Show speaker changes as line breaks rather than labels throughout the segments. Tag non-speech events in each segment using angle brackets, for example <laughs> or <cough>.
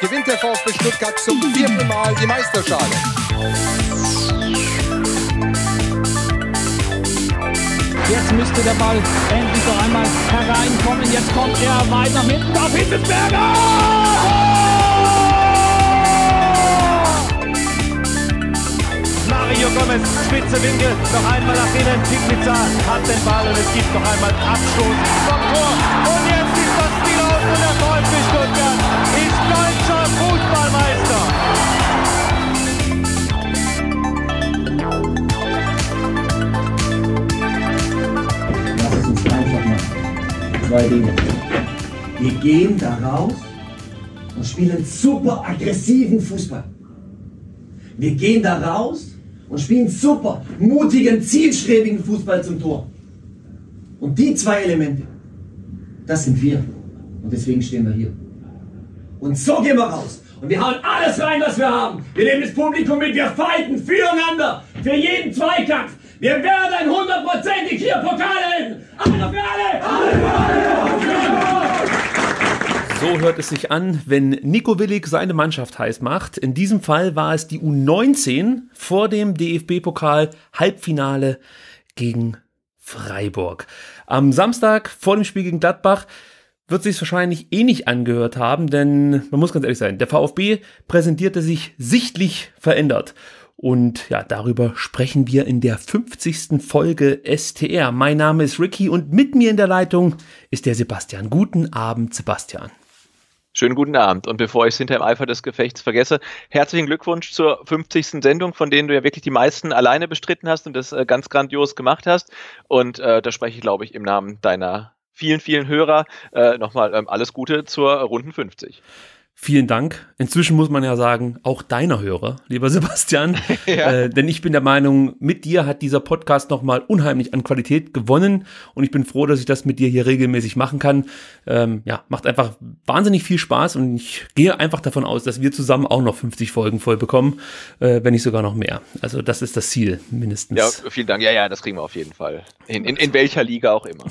gewinnt der VfB Stuttgart
zum vierten Mal die Meisterschale. Jetzt müsste der Ball endlich noch einmal hereinkommen.
Jetzt kommt er weiter mit hinten. Da Hittelsberger! Mario Gomez, spitze Winkel, noch einmal nach innen. Pignitza hat den Ball und es gibt noch einmal Abstoß vom Tor. Und jetzt ist das Spiel aus und der VfB Stuttgart. zwei Dinge. Wir gehen da raus und spielen super aggressiven Fußball. Wir gehen da raus und spielen super mutigen, zielstrebigen Fußball zum Tor. Und die zwei Elemente, das sind wir. Und deswegen stehen wir hier. Und so gehen wir raus. Und wir hauen alles rein, was wir haben. Wir nehmen das Publikum mit, wir fighten füreinander, für jeden Zweikampf, wir werden hundertprozentig hier Pokalen! Alle für alle! Alle für alle! Alle So hört es sich an, wenn Nico Willig seine Mannschaft heiß macht. In diesem Fall war es die U19 vor dem DFB-Pokal Halbfinale gegen Freiburg. Am Samstag vor dem Spiel gegen Gladbach wird sich wahrscheinlich eh nicht angehört haben, denn man muss ganz ehrlich sein, der VfB präsentierte sich sichtlich verändert. Und ja, darüber sprechen wir in der 50. Folge STR. Mein Name ist Ricky und mit mir in der Leitung ist der Sebastian. Guten Abend, Sebastian.
Schönen guten Abend. Und bevor ich es hinter dem Eifer des Gefechts vergesse, herzlichen Glückwunsch zur 50. Sendung, von denen du ja wirklich die meisten alleine bestritten hast und das äh, ganz grandios gemacht hast. Und äh, da spreche ich, glaube ich, im Namen deiner vielen, vielen Hörer
äh, nochmal ähm, alles Gute zur runden 50. Vielen Dank. Inzwischen muss man ja sagen, auch deiner Hörer, lieber <laughs> Sebastian. ja. äh, denn ich bin der Meinung, mit dir hat dieser Podcast nochmal unheimlich an Qualität gewonnen. Und ich bin froh, dass ich das mit dir hier regelmäßig machen kann. Ähm, ja, macht einfach wahnsinnig viel Spaß. Und ich gehe einfach davon aus, dass wir zusammen auch noch 50 Folgen voll bekommen, äh, wenn nicht sogar noch mehr. Also das ist das Ziel, mindestens. Ja,
vielen Dank. Ja, ja, das kriegen wir auf jeden Fall. In, in, in welcher Liga auch immer.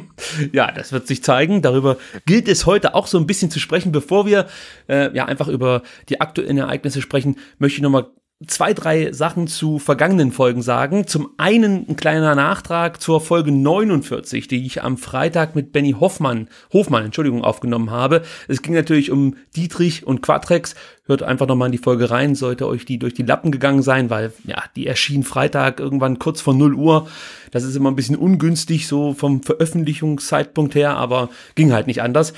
<laughs> ja, das wird sich zeigen. Darüber gilt es heute auch so ein bisschen zu sprechen, bevor wir äh, ja einfach über die aktuellen Ereignisse sprechen, möchte ich nochmal zwei, drei Sachen zu vergangenen Folgen sagen. Zum einen ein kleiner Nachtrag zur Folge 49, die ich am Freitag mit Benny Hoffmann, Hofmann, Entschuldigung, aufgenommen habe. Es ging natürlich um Dietrich und Quatrex. Hört einfach nochmal in die Folge rein, sollte euch die durch die Lappen gegangen sein, weil, ja, die erschien Freitag irgendwann kurz vor 0 Uhr. Das ist immer ein bisschen ungünstig, so vom Veröffentlichungszeitpunkt her, aber ging halt nicht anders.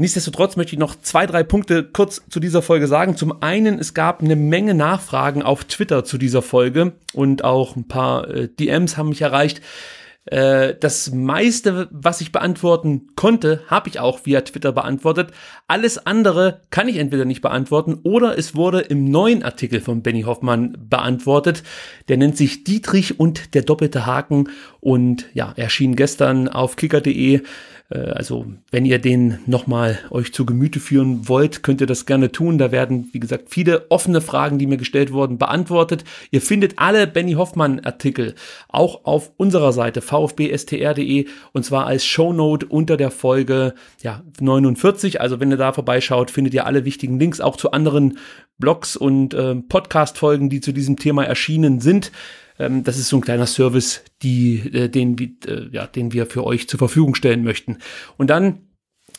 Nichtsdestotrotz möchte ich noch zwei, drei Punkte kurz zu dieser Folge sagen. Zum einen, es gab eine Menge Nachfragen auf Twitter zu dieser Folge und auch ein paar äh, DMs haben mich erreicht. Äh, das meiste, was ich beantworten konnte, habe ich auch via Twitter beantwortet. Alles andere kann ich entweder nicht beantworten oder es wurde im neuen Artikel von Benny Hoffmann beantwortet. Der nennt sich Dietrich und der doppelte Haken und ja, erschien gestern auf kicker.de. Äh, also wenn ihr den nochmal euch zu Gemüte führen wollt, könnt ihr das gerne tun. Da werden, wie gesagt, viele offene Fragen, die mir gestellt wurden, beantwortet. Ihr findet alle Benny Hoffmann Artikel auch auf unserer Seite vfbstr.de und zwar als Shownote unter der Folge ja, 49. Also wenn ihr da vorbeischaut, findet ihr alle wichtigen Links auch zu anderen Blogs und äh, Podcast-Folgen, die zu diesem Thema erschienen sind. Ähm, das ist so ein kleiner Service, die, äh, den, äh, ja, den wir für euch zur Verfügung stellen möchten. Und dann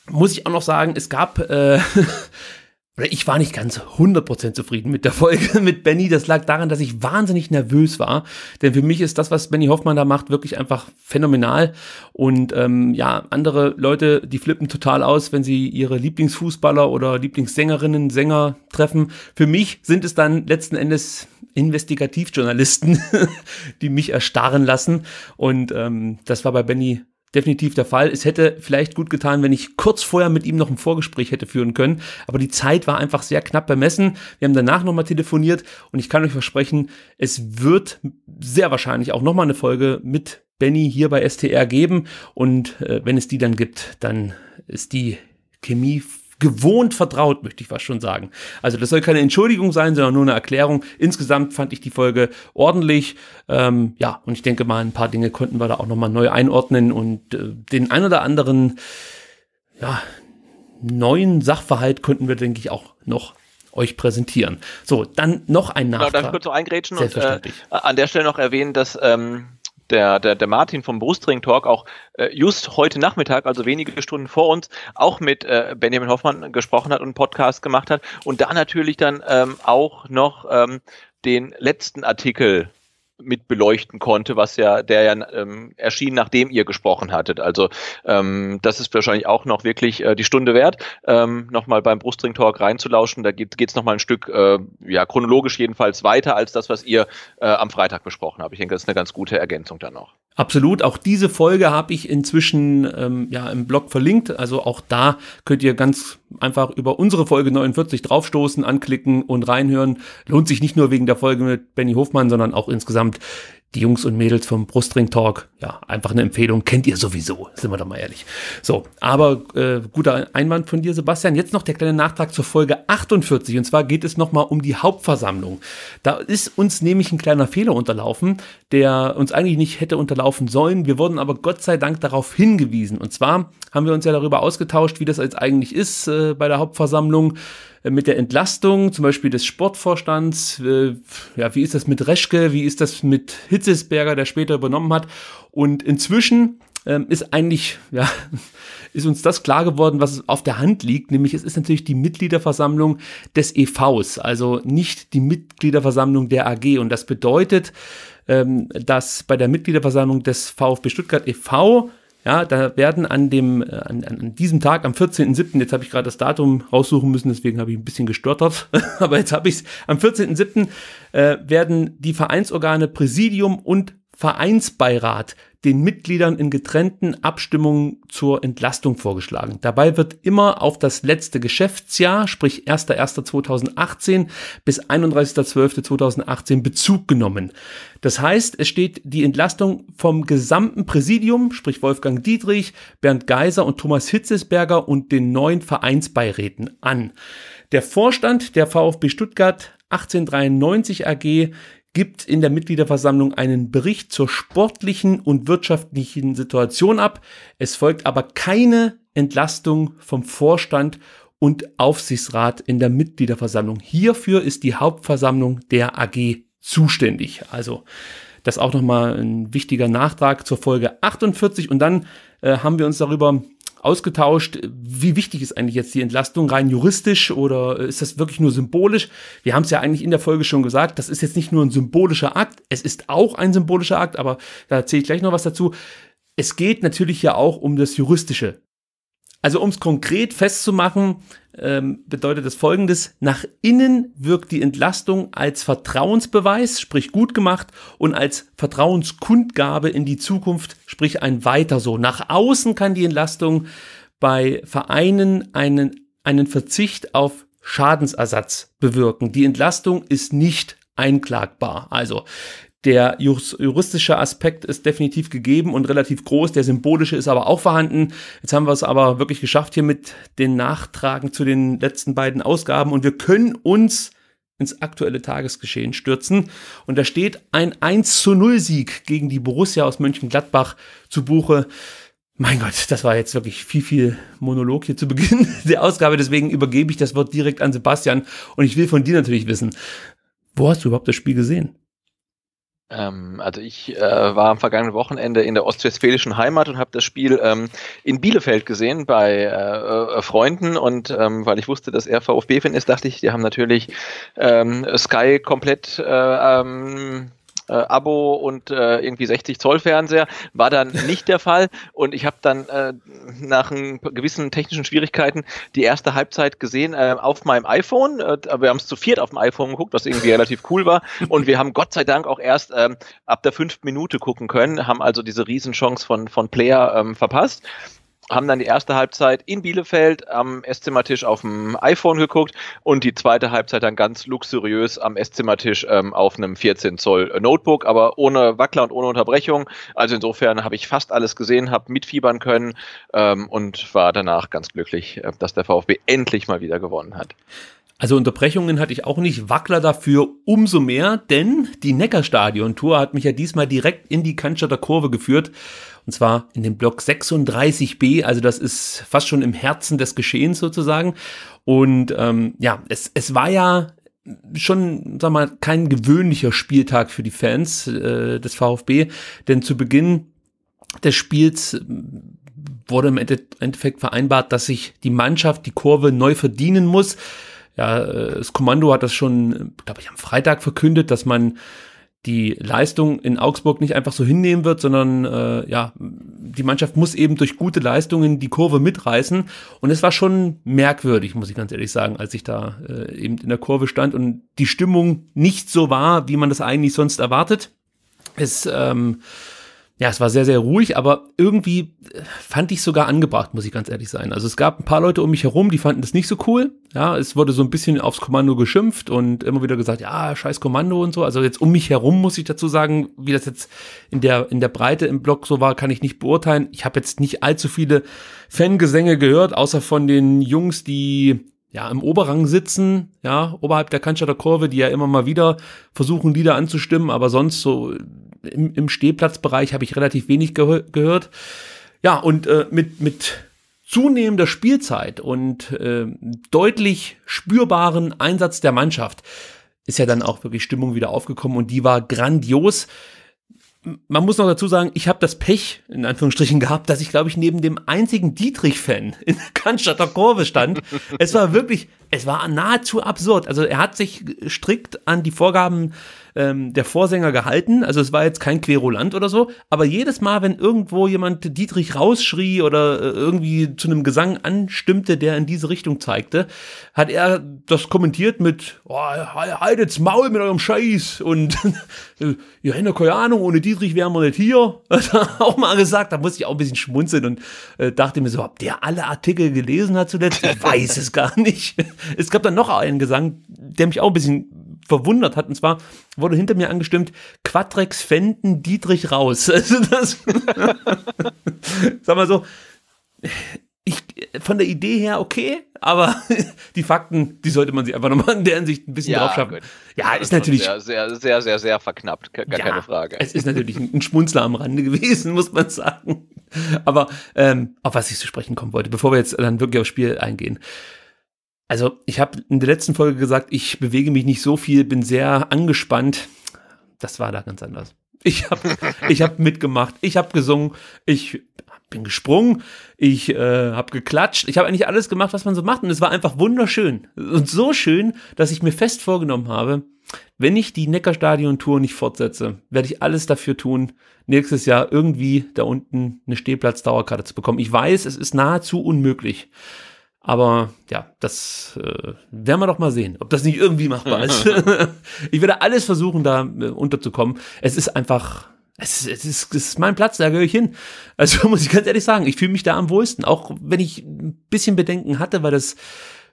muss ich auch noch sagen, es gab, äh, <laughs> oder ich war nicht ganz 100% zufrieden mit der Folge <laughs> mit Benny. Das lag daran, dass ich wahnsinnig nervös war. Denn für mich ist das, was Benny Hoffmann da macht, wirklich einfach phänomenal. Und ähm, ja, andere Leute, die flippen total aus, wenn sie ihre Lieblingsfußballer oder Lieblingssängerinnen, Sänger treffen. Für mich sind es dann letzten Endes Investigativjournalisten, <laughs> die mich erstarren lassen. Und ähm, das war bei Benny definitiv der Fall. Es hätte vielleicht gut getan, wenn ich kurz vorher mit ihm noch ein Vorgespräch hätte führen können, aber die Zeit war einfach sehr knapp bemessen. Wir haben danach nochmal telefoniert und ich kann euch versprechen, es wird sehr wahrscheinlich auch nochmal eine Folge mit Benny hier bei STR geben und äh, wenn es die dann gibt, dann ist die Chemie gewohnt vertraut, möchte ich fast schon sagen. Also das soll keine Entschuldigung sein, sondern nur eine Erklärung. Insgesamt fand ich die Folge ordentlich. Ähm, ja, und ich denke mal, ein paar Dinge konnten wir da auch nochmal neu einordnen und äh, den ein oder anderen, ja, neuen Sachverhalt konnten wir, denke ich, auch noch euch präsentieren. So, dann noch ein Nachtrag. Genau, darf ich kurz so eingrätschen und äh,
an der Stelle noch erwähnen, dass ähm, der, der, der Martin vom Brustring Talk auch äh, just heute Nachmittag, also wenige Stunden vor uns, auch mit äh, Benjamin Hoffmann gesprochen hat und einen Podcast gemacht hat und da natürlich dann ähm, auch noch ähm, den letzten Artikel mit beleuchten konnte, was ja der ja ähm, erschien, nachdem ihr gesprochen hattet. Also ähm, das ist wahrscheinlich auch noch wirklich äh, die Stunde wert, ähm, nochmal beim Brustring Talk reinzulauschen. Da geht es nochmal ein Stück, äh, ja chronologisch jedenfalls weiter als das, was ihr äh, am Freitag besprochen habt. Ich denke, das ist eine ganz gute Ergänzung dann noch.
Absolut, auch diese Folge habe ich inzwischen ähm, ja im Blog verlinkt. Also auch da könnt ihr ganz einfach über unsere Folge 49 draufstoßen, anklicken und reinhören. Lohnt sich nicht nur wegen der Folge mit Benny Hofmann, sondern auch insgesamt die Jungs und Mädels vom Brustring Talk, ja, einfach eine Empfehlung, kennt ihr sowieso, sind wir doch mal ehrlich. So, aber äh, guter Einwand von dir, Sebastian. Jetzt noch der kleine Nachtrag zur Folge 48 und zwar geht es nochmal um die Hauptversammlung. Da ist uns nämlich ein kleiner Fehler unterlaufen, der uns eigentlich nicht hätte unterlaufen sollen. Wir wurden aber Gott sei Dank darauf hingewiesen und zwar haben wir uns ja darüber ausgetauscht, wie das jetzt eigentlich ist äh, bei der Hauptversammlung. Äh, mit der Entlastung, zum Beispiel des Sportvorstands, äh, ja, wie ist das mit Reschke, wie ist das mit Hitzesberger, der später übernommen hat. Und inzwischen ähm, ist eigentlich, <laughs> ja, ist uns das klar geworden, was auf der Hand liegt, nämlich es ist natürlich die Mitgliederversammlung des EVs, also nicht die Mitgliederversammlung der AG. Und das bedeutet, ähm, dass bei der Mitgliederversammlung des VfB Stuttgart e.V ja, da werden an dem, äh, an, an diesem Tag, am 14.07., jetzt habe ich gerade das Datum raussuchen müssen, deswegen habe ich ein bisschen gestört, <laughs> aber jetzt habe ich es, am 14.07. Äh, werden die Vereinsorgane Präsidium und Vereinsbeirat den Mitgliedern in getrennten Abstimmungen zur Entlastung vorgeschlagen. Dabei wird immer auf das letzte Geschäftsjahr, sprich 1.1.2018 bis 31.12.2018 Bezug genommen. Das heißt, es steht die Entlastung vom gesamten Präsidium, sprich Wolfgang Dietrich, Bernd Geiser und Thomas Hitzesberger und den neuen Vereinsbeiräten an. Der Vorstand der VfB Stuttgart 1893 AG gibt in der Mitgliederversammlung einen Bericht zur sportlichen und wirtschaftlichen Situation ab. Es folgt aber keine Entlastung vom Vorstand und Aufsichtsrat in der Mitgliederversammlung. Hierfür ist die Hauptversammlung der AG zuständig. Also das auch nochmal ein wichtiger Nachtrag zur Folge 48. Und dann äh, haben wir uns darüber ausgetauscht. Wie wichtig ist eigentlich jetzt die Entlastung rein juristisch oder ist das wirklich nur symbolisch? Wir haben es ja eigentlich in der Folge schon gesagt, das ist jetzt nicht nur ein symbolischer Akt, es ist auch ein symbolischer Akt, aber da erzähle ich gleich noch was dazu. Es geht natürlich ja auch um das Juristische. Also um es konkret festzumachen, ähm, bedeutet das Folgendes. Nach innen wirkt die Entlastung als Vertrauensbeweis, sprich gut gemacht, und als Vertrauenskundgabe in die Zukunft, sprich ein weiter so. Nach außen kann die Entlastung bei Vereinen einen, einen Verzicht auf Schadensersatz bewirken. Die Entlastung ist nicht einklagbar. Also der juristische Aspekt ist definitiv gegeben und relativ groß. Der symbolische ist aber auch vorhanden. Jetzt haben wir es aber wirklich geschafft hier mit den Nachtragen zu den letzten beiden Ausgaben und wir können uns ins aktuelle Tagesgeschehen stürzen. Und da steht ein 1 zu 0 Sieg gegen die Borussia aus Mönchengladbach zu Buche. Mein Gott, das war jetzt wirklich viel, viel Monolog hier zu Beginn <laughs> der Ausgabe. Deswegen übergebe ich das Wort direkt an Sebastian. Und ich will von dir natürlich wissen, wo hast du überhaupt das Spiel gesehen?
Ähm, also ich äh, war am vergangenen Wochenende in der ostwestfälischen Heimat und habe das Spiel ähm, in Bielefeld gesehen bei äh, äh Freunden und ähm, weil ich wusste, dass er VfB-Fan ist, dachte ich, die haben natürlich ähm, Sky komplett äh, ähm, äh, Abo und äh, irgendwie 60 Zoll Fernseher. War dann <laughs> nicht der Fall. Und ich habe dann äh, nach gewissen technischen Schwierigkeiten die erste Halbzeit gesehen äh, auf meinem iPhone. Äh, wir haben es zu viert auf dem iPhone geguckt, was irgendwie relativ cool war. Und wir haben Gott sei Dank auch erst ähm, ab der fünften Minute gucken können, haben also diese Riesenchance von, von Player ähm, verpasst haben dann die erste Halbzeit in Bielefeld am Esszimmertisch auf dem iPhone geguckt und die zweite Halbzeit dann ganz luxuriös am Esszimmertisch ähm, auf einem 14 Zoll Notebook, aber ohne Wackler und ohne Unterbrechung. Also insofern habe ich fast alles gesehen, habe mitfiebern können ähm, und war danach
ganz glücklich, äh, dass der VfB endlich mal wieder gewonnen hat. Also Unterbrechungen hatte ich auch nicht, Wackler dafür umso mehr, denn die Neckarstadion-Tour hat mich ja diesmal direkt in die Cannstatter Kurve geführt und zwar in dem Block 36b, also das ist fast schon im Herzen des Geschehens sozusagen. Und ähm, ja, es, es war ja schon, sag mal, kein gewöhnlicher Spieltag für die Fans äh, des VfB, denn zu Beginn des Spiels äh, wurde im Endeffekt vereinbart, dass sich die Mannschaft die Kurve neu verdienen muss. Ja, äh, das Kommando hat das schon, äh, glaube ich, am Freitag verkündet, dass man die Leistung in Augsburg nicht einfach so hinnehmen wird, sondern äh, ja, die Mannschaft muss eben durch gute Leistungen die Kurve mitreißen. Und es war schon merkwürdig, muss ich ganz ehrlich sagen, als ich da äh, eben in der Kurve stand und die Stimmung nicht so war, wie man das eigentlich sonst erwartet. Es ähm, ja, es war sehr, sehr ruhig, aber irgendwie äh, fand ich sogar angebracht, muss ich ganz ehrlich sein. Also es gab ein paar Leute um mich herum, die fanden das nicht so cool. Ja, es wurde so ein bisschen aufs Kommando geschimpft und immer wieder gesagt, ja, scheiß Kommando und so. Also jetzt um mich herum muss ich dazu sagen, wie das jetzt in der, in der Breite im Blog so war, kann ich nicht beurteilen. Ich habe jetzt nicht allzu viele Fangesänge gehört, außer von den Jungs, die ja, im Oberrang sitzen, ja, oberhalb der Kanschatter Kurve, die ja immer mal wieder versuchen, Lieder anzustimmen, aber sonst so im, im Stehplatzbereich habe ich relativ wenig ge gehört. Ja, und äh, mit, mit zunehmender Spielzeit und äh, deutlich spürbaren Einsatz der Mannschaft ist ja dann auch wirklich Stimmung wieder aufgekommen und die war grandios man muss noch dazu sagen, ich habe das Pech, in Anführungsstrichen, gehabt, dass ich, glaube ich, neben dem einzigen Dietrich-Fan in der Cannstatter Kurve stand. es war wirklich, es war nahezu absurd. Also er hat sich strikt an die Vorgaben ähm, der Vorsänger gehalten. Also es war jetzt kein Querulant oder so. Aber jedes Mal, wenn irgendwo jemand Dietrich rausschrie oder äh, irgendwie zu einem Gesang anstimmte, der in diese Richtung zeigte, hat er das kommentiert mit, oh, haltet's Maul mit eurem Scheiß und <laughs> ja, keine Ahnung, ohne Dietrich wären wir nicht hier. <laughs> Hat er auch mal gesagt, da musste ich auch ein bisschen schmunzeln und äh, dachte mir so, ob der alle Artikel gelesen hat zuletzt? Ich weiß es gar <laughs> nicht. Es gab dann noch einen Gesang, der mich auch ein bisschen verwundert hat. Und zwar wurde hinter mir angestimmt, Quatrex Fenden Dietrich raus. <laughs> Also das, sag mal so, ich, von der Idee her okay, aber <laughs> die Fakten, die sollte man sich einfach nochmal in der Hinsicht ein bisschen ja, drauf schaffen. Gut. Ja, ist natürlich. Sehr, sehr, sehr, sehr, sehr verknappt, gar ja, keine Frage. Es ist natürlich ein Schmunzler am Rande <laughs> gewesen, muss man sagen. Aber ähm, auf was ich zu sprechen kommen wollte, bevor wir jetzt dann wirklich aufs Spiel eingehen. Also ich habe in der letzten Folge gesagt, ich bewege mich nicht so viel, bin sehr angespannt. Das war da ganz anders. Ich habe ich hab mitgemacht, ich habe gesungen, ich bin gesprungen, ich äh, habe geklatscht, ich habe eigentlich alles gemacht, was man so macht und es war einfach wunderschön und so schön, dass ich mir fest vorgenommen habe, wenn ich die Neckarstadion-Tour nicht fortsetze, werde ich alles dafür tun, nächstes Jahr irgendwie da unten eine Stehplatz-Dauerkarte zu bekommen. Ich weiß, es ist nahezu unmöglich. Aber ja, das äh, werden wir doch mal sehen, ob das nicht irgendwie machbar ist. <laughs> ich werde alles versuchen, da äh, unterzukommen. Es ist einfach, es ist, es, ist, es ist mein Platz, da gehöre ich hin. Also <laughs> muss ich ganz ehrlich sagen, ich fühle mich da am wohlsten, auch wenn ich ein bisschen Bedenken hatte, weil das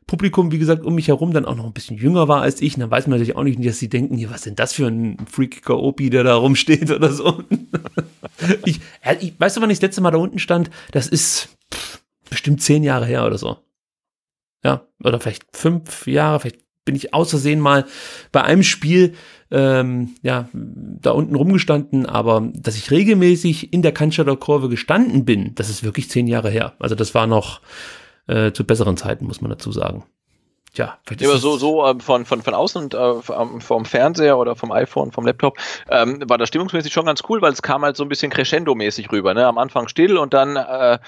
Publikum, wie gesagt, um mich herum dann auch noch ein bisschen jünger war als ich. Und dann weiß man natürlich auch nicht, dass sie denken, hier, was denn das für ein freakiger Opi, der da rumsteht oder so. <laughs> ich, äh, ich, weißt du, wann ich das letzte Mal da unten stand? Das ist pff, bestimmt zehn Jahre her oder so ja, oder vielleicht fünf Jahre, vielleicht bin ich außersehen mal bei einem Spiel ähm, ja, da unten rumgestanden, aber dass ich regelmäßig in der Cannstatter Kurve gestanden bin, das ist wirklich zehn Jahre her. Also das war noch äh, zu besseren Zeiten, muss man dazu sagen. Tja, vielleicht ja,
so, so äh, von, von, von außen und äh, vom Fernseher oder vom iPhone, vom Laptop, ähm, war das stimmungsmäßig schon ganz cool, weil es kam halt so ein bisschen crescendo-mäßig rüber. Ne? Am Anfang still und dann äh,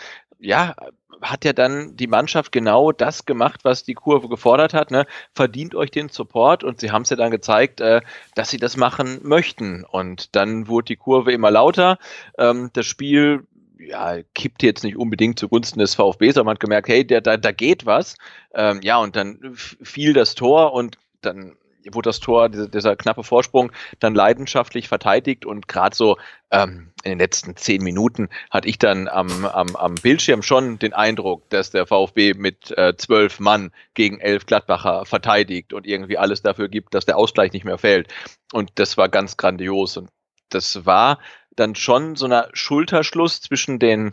ja, hat ja dann die Mannschaft genau das gemacht, was die Kurve gefordert hat. Ne? Verdient euch den Support und sie haben es ja dann gezeigt, äh, dass sie das machen möchten. Und dann wurde die Kurve immer lauter. Ähm, das Spiel ja, kippt jetzt nicht unbedingt zugunsten des VfBs, aber man hat gemerkt, hey, da, da, da geht was. Ähm, ja, und dann fiel das Tor und dann wo das Tor, dieser, dieser knappe Vorsprung, dann leidenschaftlich verteidigt und gerade so ähm, in den letzten zehn Minuten hatte ich dann am, am, am Bildschirm schon den Eindruck, dass der VfB mit äh, zwölf Mann gegen elf Gladbacher verteidigt und irgendwie alles dafür gibt, dass der Ausgleich nicht mehr fällt. Und das war ganz grandios und das war dann schon so einer Schulterschluss zwischen den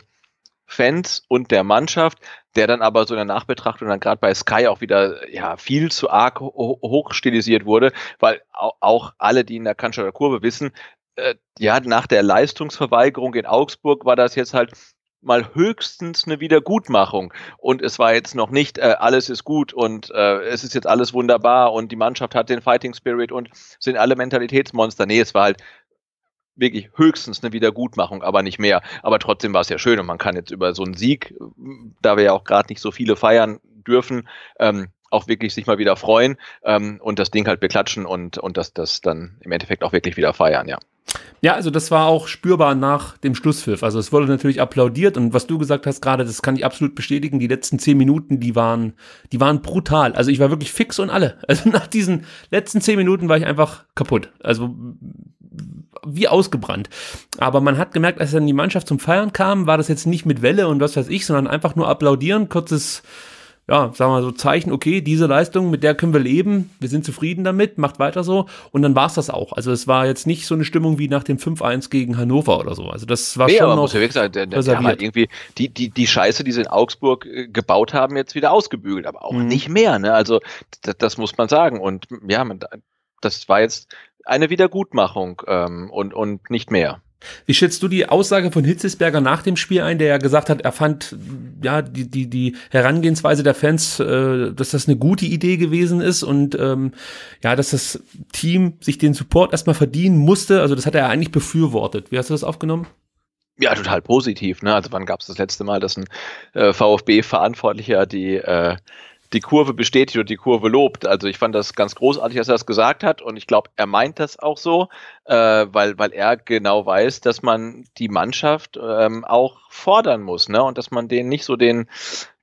Fans und der Mannschaft, der dann aber so in der Nachbetrachtung dann gerade bei Sky auch wieder ja viel zu arg ho hochstilisiert wurde, weil auch alle, die in der Kanzler Kurve wissen, äh, ja, nach der Leistungsverweigerung in Augsburg war das jetzt halt mal höchstens eine Wiedergutmachung. Und es war jetzt noch nicht, äh, alles ist gut und äh, es ist jetzt alles wunderbar und die Mannschaft hat den Fighting Spirit und sind alle Mentalitätsmonster. Nee, es war halt wirklich höchstens eine Wiedergutmachung, aber nicht mehr. Aber trotzdem war es ja schön und man kann jetzt über so einen Sieg, da wir ja auch gerade nicht so viele feiern dürfen, ähm, auch wirklich sich mal wieder freuen ähm, und das Ding halt beklatschen und, und das, das dann im Endeffekt auch wirklich wieder feiern, ja.
Ja, also das war auch spürbar nach dem Schlusspfiff. Also es wurde natürlich applaudiert und was du gesagt hast gerade, das kann ich absolut bestätigen. Die letzten zehn Minuten, die waren, die waren brutal. Also ich war wirklich fix und alle. <laughs> Also nach diesen letzten zehn Minuten war ich einfach kaputt. Also wie ausgebrannt. Aber man hat gemerkt, als dann die Mannschaft zum Feiern kam, war das jetzt nicht mit Welle und was weiß ich, sondern einfach nur applaudieren, kurzes ja, sagen wir mal so Zeichen, okay, diese Leistung, mit der können wir leben, wir sind zufrieden damit, macht weiter so. Und dann war es das auch. Also es war jetzt nicht so eine Stimmung wie nach dem 5-1 gegen Hannover oder so. Also das war nee, schon aber noch muss ja wirklich sagen, der, der, der halt
irgendwie die, die, die Scheiße, die sie in Augsburg äh, gebaut haben, jetzt wieder ausgebügelt, aber auch mhm. nicht mehr. Ne? Also das, das muss man sagen. Und ja, man, das war jetzt eine Wiedergutmachung ähm, und, und nicht mehr.
Wie schätzt du die Aussage von Hitzesberger nach dem Spiel ein, der ja gesagt hat, er fand ja die, die, die Herangehensweise der Fans, äh, dass das eine gute Idee gewesen ist und ähm, ja, dass das Team sich den Support erstmal verdienen musste. Also das hat er eigentlich befürwortet. Wie hast du das aufgenommen?
Ja, total positiv. Ne? Also wann gab es das letzte Mal, dass ein äh, VfB-Verantwortlicher die äh, die Kurve bestätigt und die Kurve lobt. Also ich fand das ganz großartig, dass er das gesagt hat und ich glaube, er meint das auch so, äh, weil, weil er genau weiß, dass man die Mannschaft ähm, auch fordern muss ne? und dass man denen nicht so den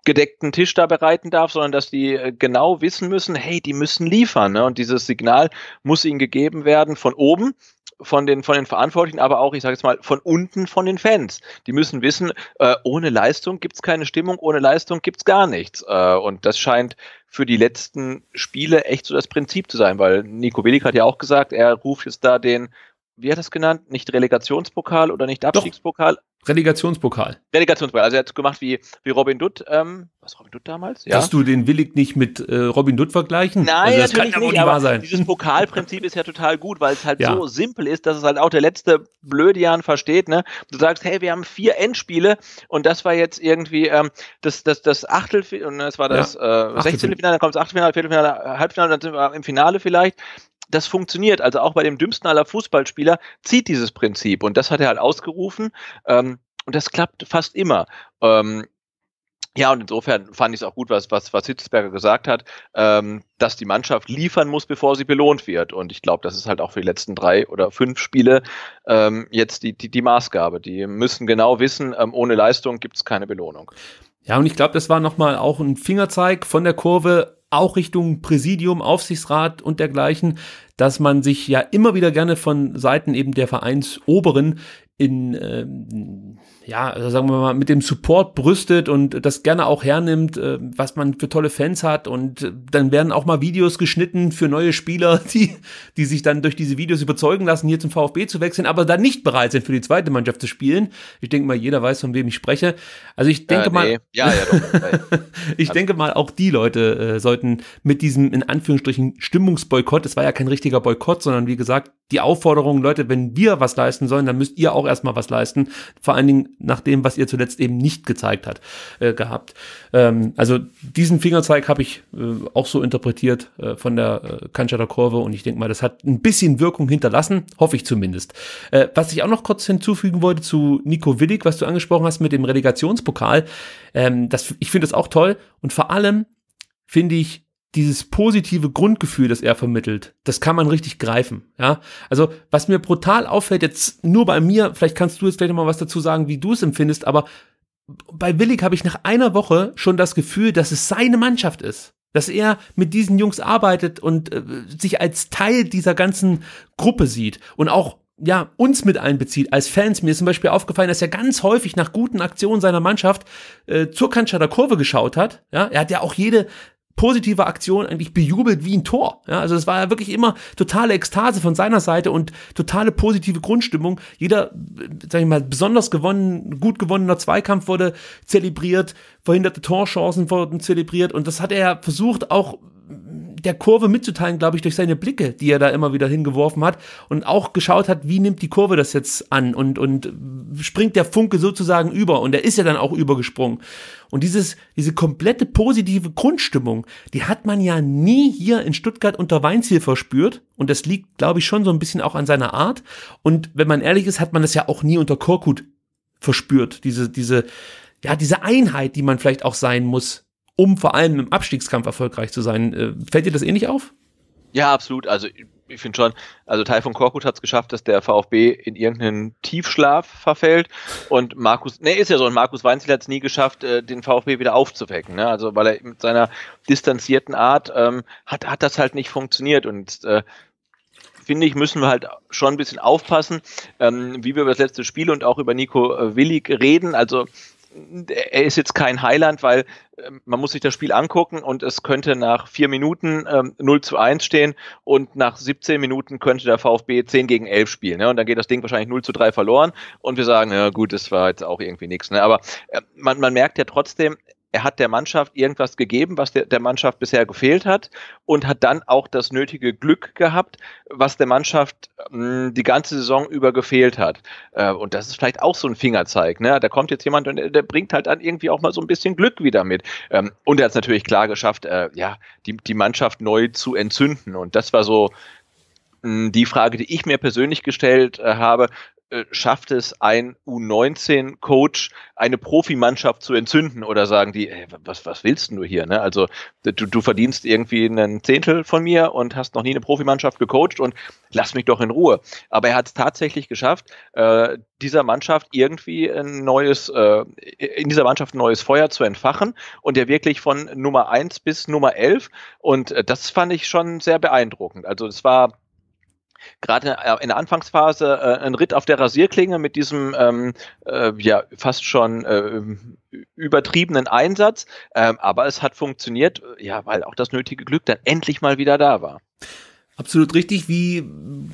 gedeckten Tisch da bereiten darf, sondern dass die äh, genau wissen müssen, hey, die müssen liefern. Ne? Und dieses Signal muss ihnen gegeben werden von oben von den, von den Verantwortlichen, aber auch, ich sage jetzt mal, von unten von den Fans. Die müssen wissen, äh, ohne Leistung gibt's keine Stimmung, ohne Leistung gibt's gar nichts. Äh, und das scheint für die letzten Spiele echt so das Prinzip zu sein, weil Nico Willig hat ja auch gesagt, er ruft jetzt da den wie hat er es genannt? Nicht Relegationspokal oder nicht
Abstiegspokal? Doch. Relegationspokal.
Relegationspokal. Also er hat es gemacht wie, wie Robin Dutt. Ähm, was Robin Dutt damals? Ja. Dass du
den Willig nicht mit äh, Robin Dutt vergleichen? Nein, also das kann ja nicht wahr sein. Dieses
Pokalprinzip ist ja total gut, weil es halt ja. so simpel ist, dass es halt auch der letzte Blödian versteht. Ne? Du sagst, hey, wir haben vier Endspiele und das war jetzt irgendwie ähm, das, das, das Achtelfinale, und das war das ja. äh, Achtelfinale, dann kommt das Achtelfinale, Viertelfinale, Halbfinale, dann sind wir im Finale vielleicht das funktioniert. Also auch bei dem dümmsten aller Fußballspieler zieht dieses Prinzip. Und das hat er halt ausgerufen. Ähm, und das klappt fast immer. Ähm, ja, und insofern fand ich es auch gut, was, was, was Hitzelsberger gesagt hat, ähm, dass die Mannschaft liefern muss, bevor sie belohnt wird. Und ich glaube, das ist halt auch für die letzten drei oder fünf Spiele ähm, jetzt die, die, die Maßgabe.
Die müssen genau wissen, ähm, ohne Leistung gibt es keine Belohnung. Ja, und ich glaube, das war nochmal auch ein Fingerzeig von der Kurve auch Richtung Präsidium, Aufsichtsrat und dergleichen, dass man sich ja immer wieder gerne von Seiten eben der Vereinsoberen in, äh, ja, also sagen wir mal, mit dem Support brüstet und das gerne auch hernimmt, äh, was man für tolle Fans hat. Und äh, dann werden auch mal Videos geschnitten für neue Spieler, <laughs> die, die sich dann durch diese Videos überzeugen lassen, hier zum VfB zu wechseln, aber dann nicht bereit sind, für die zweite Mannschaft zu spielen. Ich denke mal, jeder weiß, von wem ich spreche. Also ich denke äh, nee. mal, ja, ja, doch, <laughs> ich denke mal, auch die Leute äh, sollten mit diesem in Anführungsstrichen Stimmungsboykott, es war ja kein richtiger Boykott, sondern wie gesagt, die Aufforderung, Leute, wenn wir was leisten sollen, dann müsst ihr auch erstmal was leisten. Vor allen Dingen nach dem, was ihr zuletzt eben nicht gezeigt hat, äh, gehabt. Ähm, also diesen Fingerzeig habe ich äh, auch so interpretiert äh, von der äh, Kanchata Kurve und ich denke mal, das hat ein bisschen Wirkung hinterlassen, hoffe ich zumindest. Äh, was ich auch noch kurz hinzufügen wollte zu Nico Willig, was du angesprochen hast mit dem Relegationspokal, ähm, das, ich finde das auch toll und vor allem finde ich dieses positive Grundgefühl, das er vermittelt, das kann man richtig greifen. Ja, also was mir brutal auffällt jetzt nur bei mir, vielleicht kannst du jetzt gleich noch mal was dazu sagen, wie du es empfindest, aber bei Willig habe ich nach einer Woche schon das Gefühl, dass es seine Mannschaft ist, dass er mit diesen Jungs arbeitet und äh, sich als Teil dieser ganzen Gruppe sieht und auch ja, uns mit einbezieht als Fans. Mir ist zum Beispiel aufgefallen, dass er ganz häufig nach guten Aktionen seiner Mannschaft äh, zur Kanschader Kurve geschaut hat. Ja, er hat ja auch jede positive Aktion eigentlich bejubelt wie ein Tor. Ja, also es war ja wirklich immer totale Ekstase von seiner Seite und totale positive Grundstimmung. Jeder, äh, sag ich mal, besonders gewonnen, gut gewonnener Zweikampf wurde zelebriert, verhinderte Torchancen wurden zelebriert und das hat er versucht auch der Kurve mitzuteilen, glaube ich, durch seine Blicke, die er da immer wieder hingeworfen hat und auch geschaut hat, wie nimmt die Kurve das jetzt an und, und springt der Funke sozusagen über und er ist ja dann auch übergesprungen. Und dieses, diese komplette positive Grundstimmung, die hat man ja nie hier in Stuttgart unter Weinziel verspürt und das liegt, glaube ich, schon so ein bisschen auch an seiner Art und wenn man ehrlich ist, hat man das ja auch nie unter Korkut verspürt, diese, diese, ja, diese Einheit, die man vielleicht auch sein muss, um vor allem im Abstiegskampf erfolgreich zu sein. Äh, fällt dir das ähnlich auf?
Ja, absolut. Also ich finde schon, also von Korkut hat es geschafft, dass der VfB in irgendeinen Tiefschlaf verfällt und Markus, ne, ist ja so, und Markus Weinzel hat es nie geschafft, äh, den VfB wieder aufzuwecken, ne? also weil er mit seiner distanzierten Art ähm, hat, hat das halt nicht funktioniert und äh, finde ich, müssen wir halt schon ein bisschen aufpassen, ähm, wie wir über das letzte Spiel und auch über Nico äh, Willig reden, also er ist jetzt kein Highland, weil ähm, man muss sich das Spiel angucken und es könnte nach vier Minuten ähm, 0 zu 1 stehen und nach 17 Minuten könnte der VfB 10 gegen 11 spielen. Ne? Und dann geht das Ding wahrscheinlich 0 zu 3 verloren und wir sagen, ja gut, das war jetzt auch irgendwie nichts. Ne? Aber äh, man, man merkt ja trotzdem, er hat der Mannschaft irgendwas gegeben, was der, der Mannschaft bisher gefehlt hat und hat dann auch das nötige Glück gehabt, was der Mannschaft mh, hm, die ganze Saison über gefehlt hat. Äh, und das ist vielleicht auch so ein Fingerzeig. Ne? Da kommt jetzt jemand und der bringt halt dann irgendwie auch mal so ein bisschen Glück wieder mit. Ähm, und er hat es natürlich klar geschafft, äh, ja, die, die Mannschaft neu zu entzünden. Und das war so hm, die Frage, die ich mir persönlich gestellt äh, habe, äh, schafft es ein U19-Coach, eine Profimannschaft zu entzünden oder sagen die, ey, was, was willst du hier? Ne? Also du, du verdienst irgendwie einen Zehntel von mir und hast noch nie eine Profimannschaft gecoacht und lass mich doch in Ruhe. Aber er hat es tatsächlich geschafft, äh, dieser Mannschaft irgendwie ein neues, äh, in dieser Mannschaft ein neues Feuer zu entfachen und der wirklich von Nummer 1 bis Nummer 11 und äh, das fand ich schon sehr beeindruckend. Also es war gerade äh, in der Anfangsphase äh, ein Ritt auf der Rasierklinge mit diesem ähm, äh, ja fast schon äh, übertriebenen Einsatz, ähm, aber
es hat funktioniert, äh, ja, weil auch das nötige Glück dann endlich mal wieder da war. Absolut richtig. Wie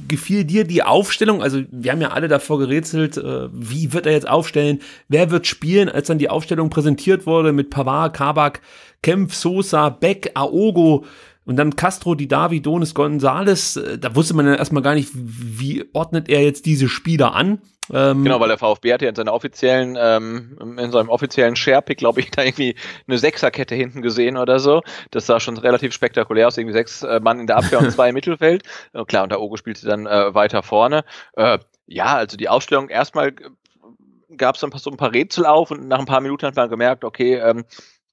gefiel dir die Aufstellung? Also wir haben ja alle davor gerätselt, äh, wie wird er jetzt aufstellen? Wer wird spielen? Als dann die Aufstellung präsentiert wurde mit Pavard, Kabak, Kempf, Sosa, Beck, Aogo, und dann Castro, Didavi, Donis, Gonzales, äh, da wusste man ja erstmal gar nicht, wie ordnet er jetzt diese Spieler an. Ähm genau, weil
der VfB hat ja in, seiner offiziellen, ähm, in seinem offiziellen Sharepick, glaube ich, <laughs> da irgendwie eine Sechserkette hinten gesehen oder so. Das sah schon relativ spektakulär aus, irgendwie sechs äh, Mann in der Abwehr und <laughs> zwei im Mittelfeld. Oh, klar, und der Ogo spielte dann äh, weiter vorne. Äh, ja, also die Ausstellung erstmal gab es dann so ein paar Rätsel auf und nach ein paar Minuten hat man gemerkt, okay, ähm,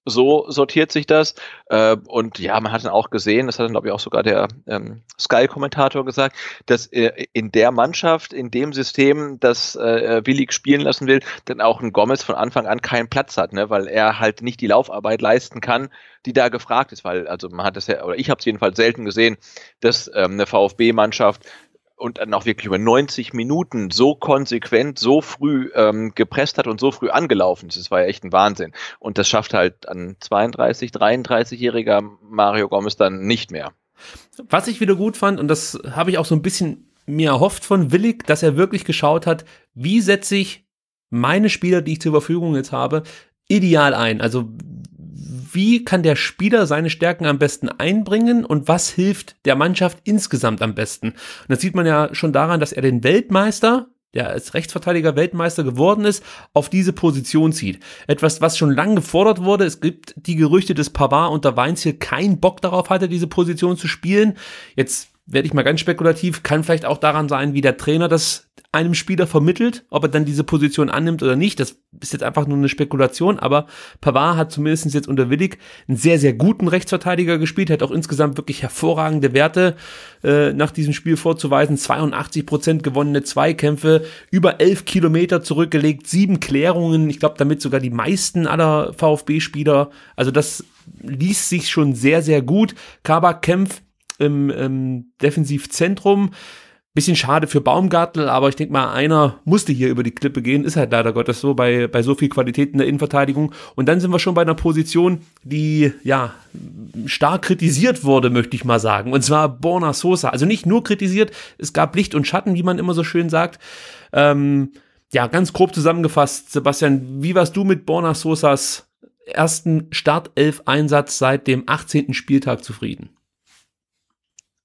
so sortiert sich das. Äh, und ja, man hat dann auch gesehen, das hat dann, glaube ich, auch sogar der ähm, Sky-Kommentator gesagt, dass äh, in der Mannschaft, in dem System, das äh, äh, Willig spielen lassen will, dann auch ein Gomez von Anfang an keinen Platz hat, ne? weil er halt nicht die Laufarbeit leisten kann, die da gefragt ist. Weil, also man hat das ja, oder ich habe es jedenfalls selten gesehen, dass ähm, eine VfB-Mannschaft und dann auch wirklich über 90 Minuten so konsequent, so früh ähm, gepresst hat und so früh angelaufen ist. Das war ja echt ein Wahnsinn. Und das schafft halt ein 32,
33-jähriger Mario Gomez dann nicht mehr. Was ich wieder gut fand, und das habe ich auch so ein bisschen mir erhofft von Willig, dass er wirklich geschaut hat, wie setze ich meine Spieler, die ich zur Verfügung jetzt habe, ideal ein. Also wie kann der Spieler seine Stärken am besten einbringen und was hilft der Mannschaft insgesamt am besten. Und das sieht man ja schon daran, dass er den Weltmeister, der als Rechtsverteidiger Weltmeister geworden ist, auf diese Position zieht. Etwas, was schon lange gefordert wurde. Es gibt die Gerüchte, dass Pavard unter hier keinen Bock darauf hatte, diese Position zu spielen. Jetzt werde ich mal ganz spekulativ, kann vielleicht auch daran sein, wie der Trainer das einem Spieler vermittelt. Ob er dann diese Position annimmt oder nicht, das ist jetzt einfach nur eine Spekulation, aber Pavard hat zumindest jetzt unter Willig einen sehr, sehr guten Rechtsverteidiger gespielt, hat auch insgesamt wirklich hervorragende Werte äh, nach diesem Spiel vorzuweisen. 82 Prozent gewonnene Zweikämpfe, über 11 Kilometer zurückgelegt, sieben Klärungen, ich glaube damit sogar die meisten aller VfB-Spieler. Also das liest sich schon sehr, sehr gut. Kabak kämpft im, im Defensivzentrum. Bisschen schade für Baumgartel, aber ich denke mal, einer musste hier über die Klippe gehen. Ist halt leider Gottes so bei, bei so viel Qualität in der Innenverteidigung. Und dann sind wir schon bei einer Position, die ja stark kritisiert wurde, möchte ich mal sagen. Und zwar Borna Sosa. Also nicht nur kritisiert, es gab Licht und Schatten, wie man immer so schön sagt. Ähm, ja, ganz grob zusammengefasst, Sebastian, wie warst du mit Borna Sosas ersten Startelf-Einsatz seit dem 18. Spieltag zufrieden?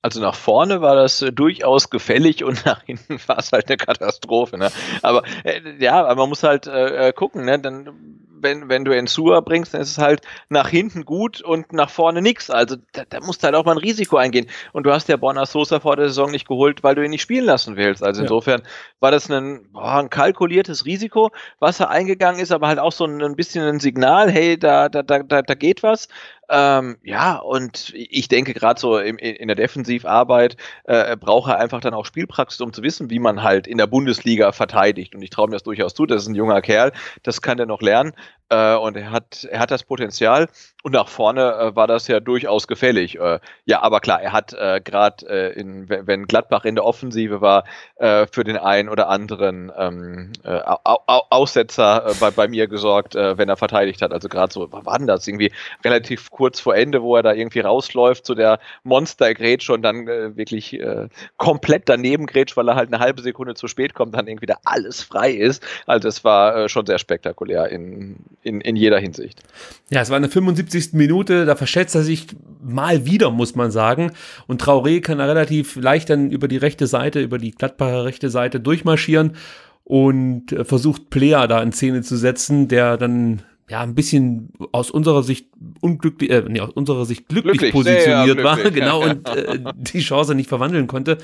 Also nach vorne war das äh, durchaus gefällig und <laughs> nach hinten war es halt eine Katastrophe. Ne? Aber äh, ja, man muss halt äh, äh, gucken, ne? Dann, wenn, wenn du Ensua bringst, dann ist es halt nach hinten gut und nach vorne nichts. Also da, da musst du halt auch mal ein Risiko eingehen. Und du hast ja Borna Sosa vor der Saison nicht geholt, weil du ihn nicht spielen lassen willst. Also ja. insofern war das ein, boah, ein kalkuliertes Risiko, was er eingegangen ist, aber halt auch so ein, ein bisschen ein Signal, hey, da, da, da, da, da geht was. Ähm, ja, und ich denke gerade so in, in, der Defensivarbeit äh, braucht er einfach dann auch Spielpraxis, um zu wissen, wie man halt in der Bundesliga verteidigt. Und ich traue mir das durchaus zu, das ist ein junger Kerl, das kann er noch lernen äh, und er hat, er hat das Potenzial und nach vorne äh, war das ja durchaus gefällig. Äh, ja, aber klar, er hat äh, gerade, äh, wenn Gladbach in der Offensive war, äh, für den einen oder anderen ähm, äh, Aussetzer äh, bei, bei mir gesorgt, äh, wenn er verteidigt hat. Also gerade so, war denn das? Irgendwie relativ kurz vor Ende, wo er da irgendwie rausläuft zu so der Monster-Grätsche und dann äh, wirklich äh, komplett daneben grätscht, weil er halt eine halbe Sekunde zu spät kommt, dann irgendwie da alles frei ist. Also es war äh, schon sehr spektakulär in, in, in jeder Hinsicht.
Ja, es war eine 75. Minute, da verschätzt er sich mal wieder, muss man sagen. Und Traoré kann da relativ leicht dann über die rechte Seite, über die glattbare rechte Seite durchmarschieren und äh, versucht Player da in Szene zu setzen, der dann ja, ein bisschen aus unserer Sicht unglücklich, äh, nee, aus unserer Sicht glücklich, glücklich positioniert glücklich, war, ja. genau, und äh, die Chance nicht verwandeln konnte.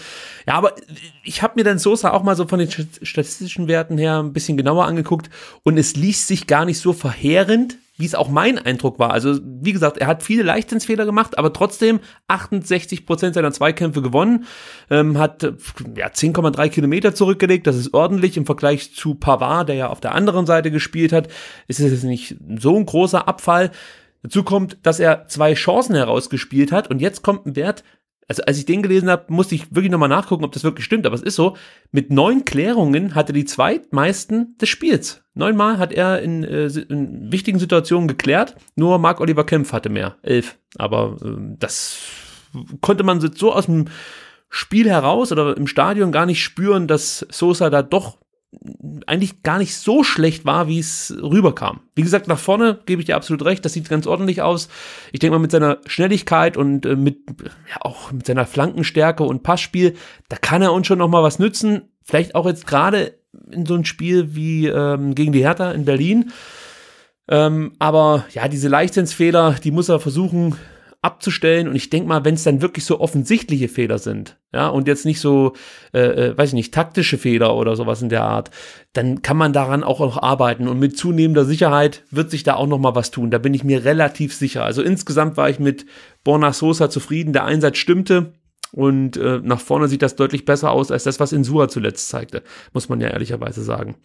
Ja, aber ich habe mir dann Sosa auch mal so von den statistischen Werten her ein bisschen genauer angeguckt und es liest sich gar nicht so verheerend, wie es auch mein Eindruck war. Also, wie gesagt, er hat viele Leichtsinnsfehler gemacht, aber trotzdem 68 seiner Zweikämpfe gewonnen, ähm, hat ja, 10,3 Kilometer zurückgelegt. Das ist ordentlich im Vergleich zu Pavard, der ja auf der anderen Seite gespielt hat. Ist es jetzt nicht so ein großer Abfall. Dazu kommt, dass er zwei Chancen herausgespielt hat und jetzt kommt ein Wert also als ich den gelesen habe, musste ich wirklich nochmal nachgucken, ob das wirklich stimmt, aber es ist so, mit neun Klärungen hatte die zweitmeisten des Spiels. Neunmal hat er in, äh, in wichtigen Situationen geklärt, nur Mark Oliver Kempf hatte mehr, elf. Aber äh, das konnte man so aus dem Spiel heraus oder im Stadion gar nicht spüren, dass Sosa da doch eigentlich gar nicht so schlecht war, wie es rüberkam. Wie gesagt, nach vorne gebe ich dir absolut recht, das sieht ganz ordentlich aus. Ich denke mal, mit seiner Schnelligkeit und äh, mit, ja, auch mit seiner Flankenstärke und Passspiel, da kann er uns schon nochmal was nützen. Vielleicht auch jetzt gerade in so ein Spiel wie ähm, gegen die Hertha in Berlin. Ähm, aber ja, diese Leichtsinnsfehler, die muss er versuchen, abzustellen. Und ich denke mal, wenn es dann wirklich so offensichtliche Fehler sind, ja, und jetzt nicht so, äh, äh, weiß ich nicht, taktische Fehler oder sowas in der Art, dann kann man daran auch noch arbeiten. Und mit zunehmender Sicherheit wird sich da auch noch mal was tun. Da bin ich mir relativ sicher. Also insgesamt war ich mit Borna Sosa zufrieden. Der Einsatz stimmte. Und äh, nach vorne sieht das deutlich besser aus als das, was Insua zuletzt zeigte, muss man ja ehrlicherweise sagen.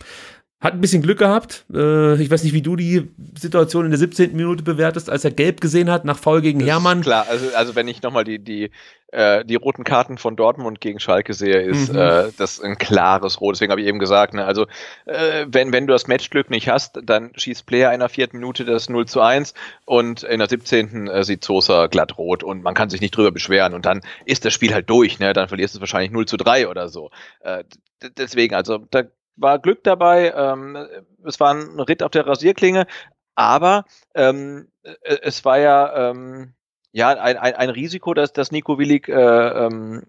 Hat ein bisschen Glück gehabt. Äh, ich weiß nicht, wie du die Situation in der 17. Minute bewertest, als er gelb gesehen
hat, nach Foul gegen das Hermann. Klar, also, also wenn ich nochmal die, die, äh, die roten Karten von Dortmund gegen Schalke sehe, ist mhm. äh, das ein klares Rot. Deswegen habe ich eben gesagt, ne, also äh, wenn, wenn du das Matchglück nicht hast, dann schießt Player in der vierten Minute das 0 zu 1 und in der 17. Äh, sieht Sosa glatt rot und man kann sich nicht drüber beschweren und dann ist das Spiel halt durch, ne? dann verlierst du es wahrscheinlich 0 zu 3 oder so äh, deswegen, also da war Glück dabei, ähm, es war ein Ritt auf der Rasierklinge, aber ähm, äh, es war ja, ähm, ja ein, ein, ein Risiko, dass, dass Nico Willig äh, ähm,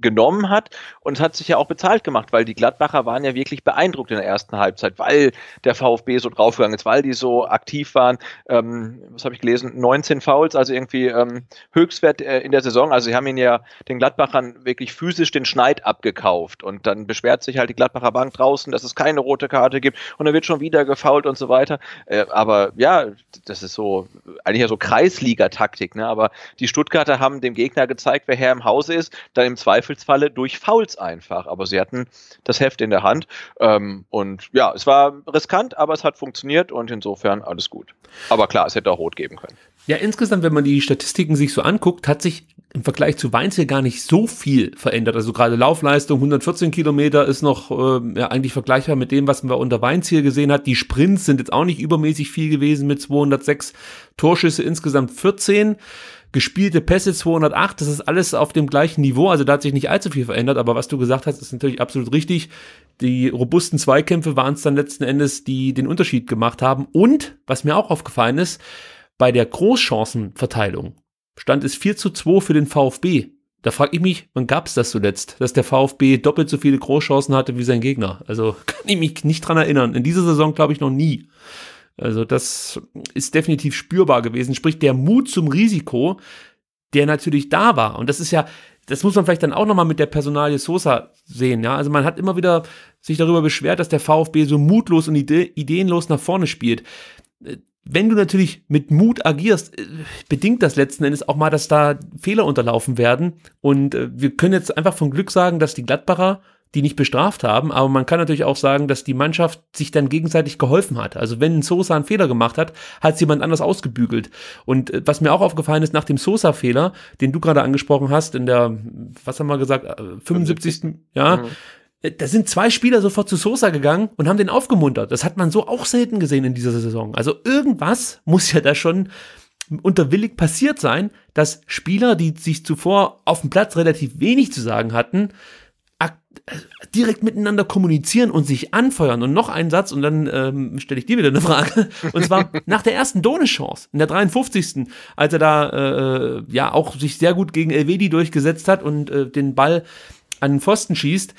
genommen hat und es hat sich ja auch bezahlt gemacht, weil die Gladbacher waren ja wirklich beeindruckt in der ersten Halbzeit, weil der VfB so draufgegangen ist, weil die so aktiv waren. Ähm, was habe ich gelesen? 19 Fouls, also irgendwie ähm, Höchstwert äh, in der Saison. Also sie haben ihn ja den Gladbachern wirklich physisch den Schneid abgekauft und dann beschwert sich halt die Gladbacher Bank draußen, dass es keine rote Karte gibt und dann wird schon wieder gefault und so weiter. Äh, aber ja, das ist so eigentlich ja so Kreisliga-Taktik, ne? Aber die Stuttgarter haben dem Gegner gezeigt, wer Herr im Hause ist, dann im Zweifel Zweifelsfalle durch Fouls einfach. Aber sie hatten hm. das Heft in der Hand. Ähm, und ja, es war riskant, aber es hat funktioniert und insofern alles gut. Aber klar, es hätte auch rot geben können.
Ja, insgesamt, wenn man die Statistiken sich so anguckt, hat sich im Vergleich zu Weins hier gar nicht so viel verändert. Also gerade Laufleistung, 114 Kilometer ist noch äh, ja, eigentlich vergleichbar mit dem, was man unter Weins hier gesehen hat. Die Sprints sind jetzt auch nicht übermäßig viel gewesen mit 206 Torschüsse, insgesamt 14 gespielte Pässe 208, das ist alles auf dem gleichen Niveau, also da hat sich nicht allzu viel verändert, aber was du gesagt hast, ist natürlich absolut richtig. Die robusten Zweikämpfe waren es dann letzten Endes, die den Unterschied gemacht haben. Und, was mir auch aufgefallen ist, bei der Großchancenverteilung stand es 4 zu 2 für den VfB. Da frage ich mich, wann gab es das zuletzt, dass der VfB doppelt so viele Großchancen hatte wie sein Gegner? Also <laughs> kann ich mich nicht dran erinnern. In dieser Saison glaube ich noch nie. Also das ist definitiv spürbar gewesen. Sprich, der Mut zum Risiko, der natürlich da war. Und das ist ja, das muss man vielleicht dann auch nochmal mit der Personalie Sosa sehen. Ja? Also man hat immer wieder sich darüber beschwert, dass der VfB so mutlos und ide ideenlos nach vorne spielt. Wenn du natürlich mit Mut agierst, äh, bedingt das letzten Endes auch mal, dass da Fehler unterlaufen werden. Und äh, wir können jetzt einfach von Glück sagen, dass die Gladbacher die nicht bestraft haben, aber man kann natürlich auch sagen, dass die Mannschaft sich dann gegenseitig geholfen hat. Also wenn Sosa einen Fehler gemacht hat, hat es jemand anders ausgebügelt. Und äh, was mir auch aufgefallen ist, nach dem Sosa-Fehler, den du gerade angesprochen hast, in der, was haben wir gesagt, 75. Äh, 75. Ja, mhm äh, da sind zwei Spieler sofort zu Sosa gegangen und haben den aufgemuntert. Das hat man so auch selten gesehen in dieser Saison. Also irgendwas muss ja da schon unterwillig passiert sein, dass Spieler, die sich zuvor auf dem Platz relativ wenig zu sagen hatten, direkt miteinander kommunizieren und sich anfeuern und noch einen Satz und dann ähm, stelle ich dir wieder eine Frage. <laughs> Und zwar nach der ersten done in der 53. als er da äh, ja auch sich sehr gut gegen Elvedi durchgesetzt hat und äh, den Ball an den Pfosten schießt.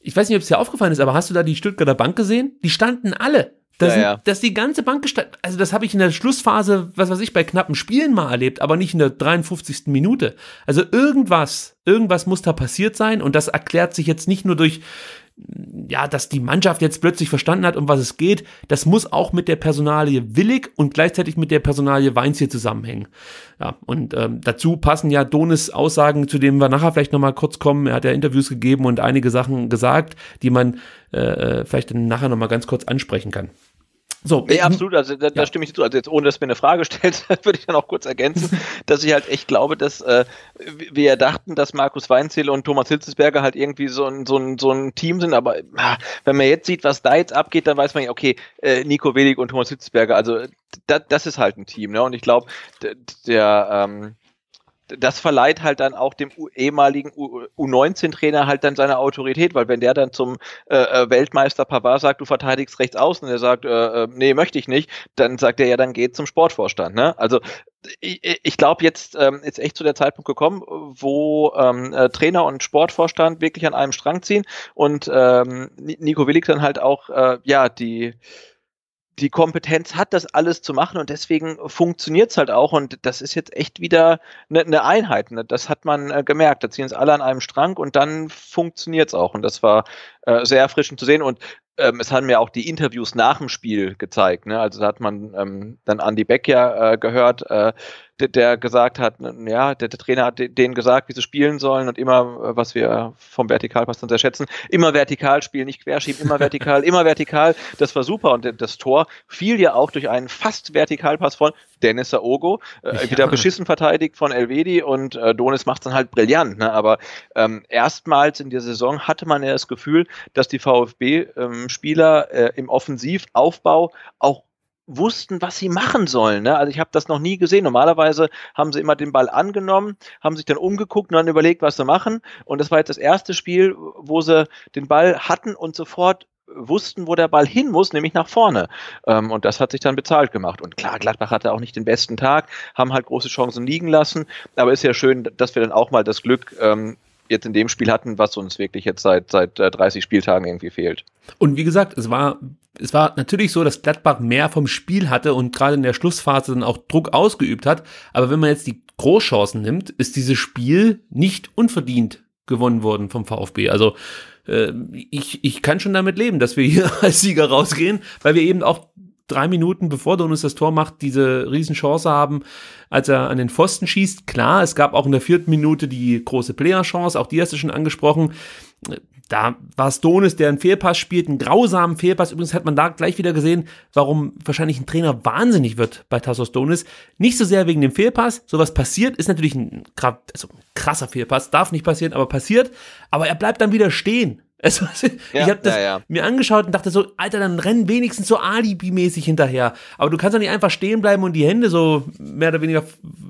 Ich weiß nicht, ob es dir aufgefallen ist, aber hast du da die Stuttgarter Bank gesehen? Die standen alle das, ja, ja. Dass die ganze Bank gestaltet, also das habe ich in der Schlussphase, was weiß ich, bei knappen Spielen mal erlebt, aber nicht in der 53. Minute. Also irgendwas, irgendwas muss da passiert sein und das erklärt sich jetzt nicht nur durch, ja, dass die Mannschaft jetzt plötzlich verstanden hat, um was es geht. Das muss auch mit der Personalie Willig und gleichzeitig mit der Personalie Weins hier zusammenhängen. Ja, und ähm, dazu passen ja Donis Aussagen, zu denen wir nachher vielleicht nochmal kurz kommen. Er hat ja Interviews gegeben und einige Sachen gesagt, die man äh, äh vielleicht dann nachher nochmal ganz kurz ansprechen kann.
So. Nee, absolut, also da, ja. stimme ich zu. Also jetzt, ohne dass mir eine Frage stellt, <laughs> würde ich dann auch kurz ergänzen, <laughs> dass ich halt echt glaube, dass äh, wir dachten, dass Markus Weinzierl und Thomas Hitzesberger halt irgendwie so ein, so ein, so ein Team sind, aber ah, wenn man jetzt sieht, was da jetzt abgeht, dann weiß man ja, okay, äh, Nico Welig und Thomas Hitzesberger, also da, das ist halt ein Team, ne? Und ich glaube, der, der ähm, das verleiht halt dann auch dem ehemaligen U19-Trainer halt dann seine Autorität, weil wenn der dann zum äh, äh Weltmeister Pavard sagt, du verteidigst rechts außen, und er sagt, äh, äh, nee, möchte ich nicht, dann sagt er ja, dann geht zum Sportvorstand. Ne? Also ich, ich glaube, jetzt ähm, ist echt zu der Zeitpunkt gekommen, wo ähm, äh, Trainer und Sportvorstand wirklich an einem Strang ziehen und ähm, Nico Willig dann halt auch äh, ja die die Kompetenz hat, das alles zu machen und deswegen funktioniert es halt auch und das ist jetzt echt wieder eine, ne Einheit. Ne? Das hat man äh, gemerkt. Da ziehen es alle an einem Strang und dann funktioniert es auch und das war äh, sehr erfrischend zu sehen und ähm, es haben mir auch die Interviews nach dem Spiel gezeigt. Ne? Also da hat man ähm, dann Andy Beck ja äh, gehört, Äh, der, der gesagt hat, ja, der, der, Trainer hat denen gesagt, wie sie spielen sollen und immer, äh, was wir vom Vertikalpass dann sehr schätzen, immer vertikal spielen, nicht querschieben, immer vertikal, immer vertikal. Das war super und das Tor fiel ja auch durch einen fast Vertikalpass von Dennis Aogo, äh, ja. wieder beschissen verteidigt von Elvedi und äh, Donis macht es dann halt brillant. Ne? Aber ähm, erstmals in der Saison hatte man ja das Gefühl, dass die VfB-Spieler ähm, äh, im Offensivaufbau auch wussten, was sie machen sollen. Ne? Also ich habe das noch nie gesehen. Normalerweise haben sie immer den Ball angenommen, haben sich dann umgeguckt und dann überlegt, was sie machen. Und das war jetzt das erste Spiel, wo sie den Ball hatten und sofort wussten, wo der Ball hin muss, nämlich nach vorne. Ähm, und das hat sich dann bezahlt gemacht. Und klar, Gladbach hatte auch nicht den besten Tag, haben halt große Chancen liegen lassen. Aber ist ja schön, dass wir dann auch mal das Glück ähm, jetzt in dem Spiel hatten, was uns wirklich jetzt seit, seit 30 äh, Spieltagen irgendwie fehlt.
Und wie gesagt, es war, es war natürlich so, dass Gladbach mehr vom Spiel hatte und gerade in der Schlussphase dann auch Druck ausgeübt hat. Aber wenn man jetzt die Großchancen nimmt, ist dieses Spiel nicht unverdient gewonnen worden vom VfB. Also äh, ich, ich kann schon damit leben, dass wir hier <laughs> als Sieger rausgehen, weil wir eben auch drei Minuten bevor Donis das Tor macht, diese Riesenchance haben, als er an den Pfosten schießt. Klar, es gab auch in der vierten Minute die große Player-Chance, auch die hast du schon angesprochen. Da war es Donis, der einen Fehlpass spielt, einen grausamen Fehlpass. Übrigens hat man da gleich wieder gesehen, warum wahrscheinlich ein Trainer wahnsinnig wird bei Tassos Donis. Nicht so sehr wegen dem Fehlpass. Sowas passiert, ist natürlich ein, also ein krasser Fehlpass, darf nicht passieren, aber passiert. Aber er bleibt dann wieder stehen also, ja, ich habe das ja, ja. mir angeschaut und dachte so, Alter, dann renn wenigstens so Alibi-mäßig hinterher. Aber du kannst doch nicht einfach stehen bleiben und die Hände so mehr oder weniger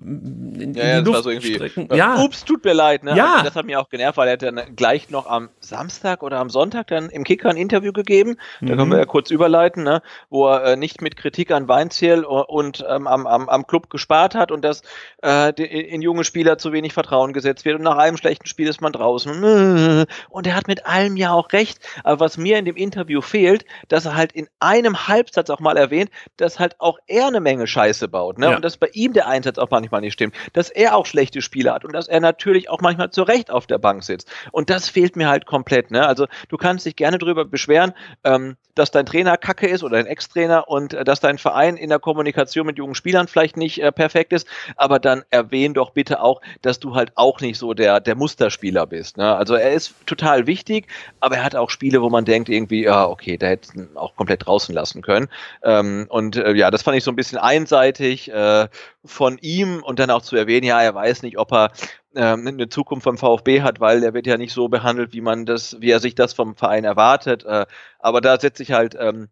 in, ja, in die Luft so strecken. Ja. Ups,
tut mir leid. Ne? Ja. Das hat mir auch genervt, weil er hat dann gleich noch am Samstag oder am Sonntag dann im Kicker ein Interview gegeben. Da mhm. können wir mhm. ja kurz überleiten, ne? wo er äh, nicht mit Kritik an Weinziel äh, und ähm, am, am, am Club gespart hat und dass äh, in junge Spieler zu wenig Vertrauen gesetzt wird und nach einem schlechten Spiel ist man draußen. Und er hat mit allem allem ja auch recht, aber was mir in dem Interview fehlt, dass er halt in einem Halbsatz auch mal erwähnt, dass halt auch er eine Menge Scheiße baut, ne? Ja. Und dass bei ihm der Einsatz auch manchmal nicht stimmt, dass er auch schlechte Spiele hat und dass er natürlich auch manchmal zu Recht auf der Bank sitzt. Und das fehlt mir halt komplett, ne? Also du kannst dich gerne drüber beschweren, ähm, dass dein Trainer kacke ist oder dein Ex-Trainer und äh, dass dein Verein in der Kommunikation mit jungen Spielern vielleicht nicht äh, perfekt ist, aber dann erwähn doch bitte auch, dass du halt auch nicht so der, der Musterspieler bist. Ne? Also er ist total wichtig, aber er hat auch Spiele, wo man denkt irgendwie, ja, okay, da ihn auch komplett draußen lassen können. Ähm, und äh, ja, das fand ich so ein bisschen einseitig äh, von ihm und dann auch zu erwähnen, ja, er weiß nicht, ob er ähm, eine Zukunft vom VfB hat, weil er wird ja nicht so behandelt, wie man das, wie er sich das vom Verein erwartet. Äh, aber da setze ich halt ähm,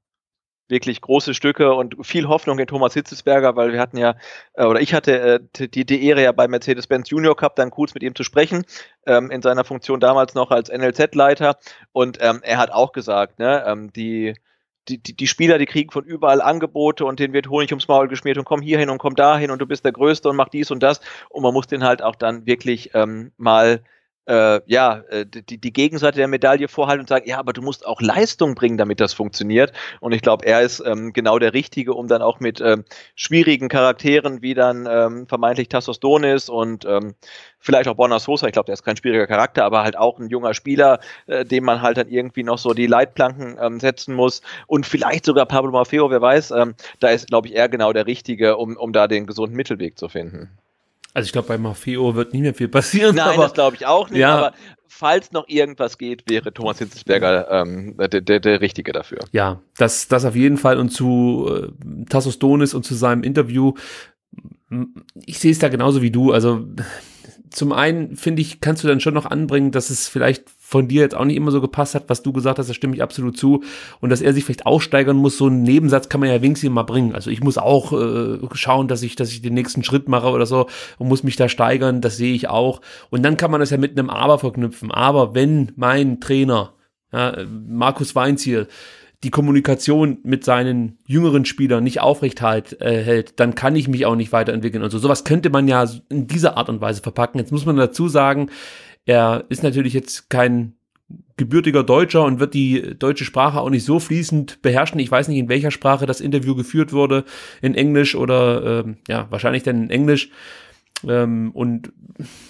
wirklich große Stücke und viel Hoffnung in Thomas Hitzesberger, weil wir hatten ja, äh, oder ich hatte äh, die, die Ehre ja bei Mercedes-Benz Junior Cup dann kurz mit ihm zu sprechen, ähm, in seiner Funktion damals noch als NLZ-Leiter. Und ähm, er hat auch gesagt, ne, ähm, die die, die, die, Spieler, die kriegen von überall Angebote und denen wird Honig ums Maul geschmiert und komm hierhin und komm dahin und du bist der Größte und mach dies und das. Und man muss den halt auch dann wirklich ähm, mal äh, ja, äh, die, die Gegenseite der Medaille vorhalten und sagen, ja, aber du musst auch Leistung bringen, damit das funktioniert. Und ich glaube, er ist ähm, genau der Richtige, um dann auch mit ähm, schwierigen Charakteren wie dann ähm, vermeintlich Tassos Donis und ähm, vielleicht auch Bonas Sosa, ich glaube, der ist kein schwieriger Charakter, aber halt auch ein junger Spieler, äh, dem man halt dann irgendwie noch so die Leitplanken ähm, setzen muss. Und vielleicht sogar Pablo Maffeo, wer weiß, ähm, da ist, glaube ich, er genau der Richtige, um, um da den gesunden Mittelweg zu finden.
Also ich glaube, bei Maffeo wird nicht mehr viel passieren. Nein, aber, das
glaube ich auch nicht. Ja. Aber falls noch irgendwas geht, wäre Thomas Hitzelsberger ähm, der, der, der, Richtige dafür.
Ja, das, das auf jeden Fall. Und zu äh, Tassos Donis und zu seinem Interview, ich sehe es da genauso wie du. Also zum einen finde ich, kannst du dann schon noch anbringen, dass es vielleicht von dir jetzt auch nicht immer so gepasst hat, was du gesagt hast, da stimme ich absolut zu. Und dass er sich vielleicht auch steigern muss, so einen Nebensatz kann man ja wenigstens mal bringen. Also ich muss auch äh, schauen, dass ich, dass ich den nächsten Schritt mache oder so und muss mich da steigern, das sehe ich auch. Und dann kann man das ja mit einem Aber verknüpfen. Aber wenn mein Trainer, ja, äh, Markus Weinziel, die Kommunikation mit seinen jüngeren Spielern nicht aufrecht halt, äh, hält, dann kann ich mich auch nicht weiterentwickeln und so. Also sowas könnte man ja in dieser Art und Weise verpacken. Jetzt muss man dazu sagen, er ist natürlich jetzt kein gebürtiger Deutscher und wird die deutsche Sprache auch nicht so fließend beherrschen. Ich weiß nicht, in welcher Sprache das Interview geführt wurde, in Englisch oder ähm, ja, wahrscheinlich dann in Englisch. Ähm, und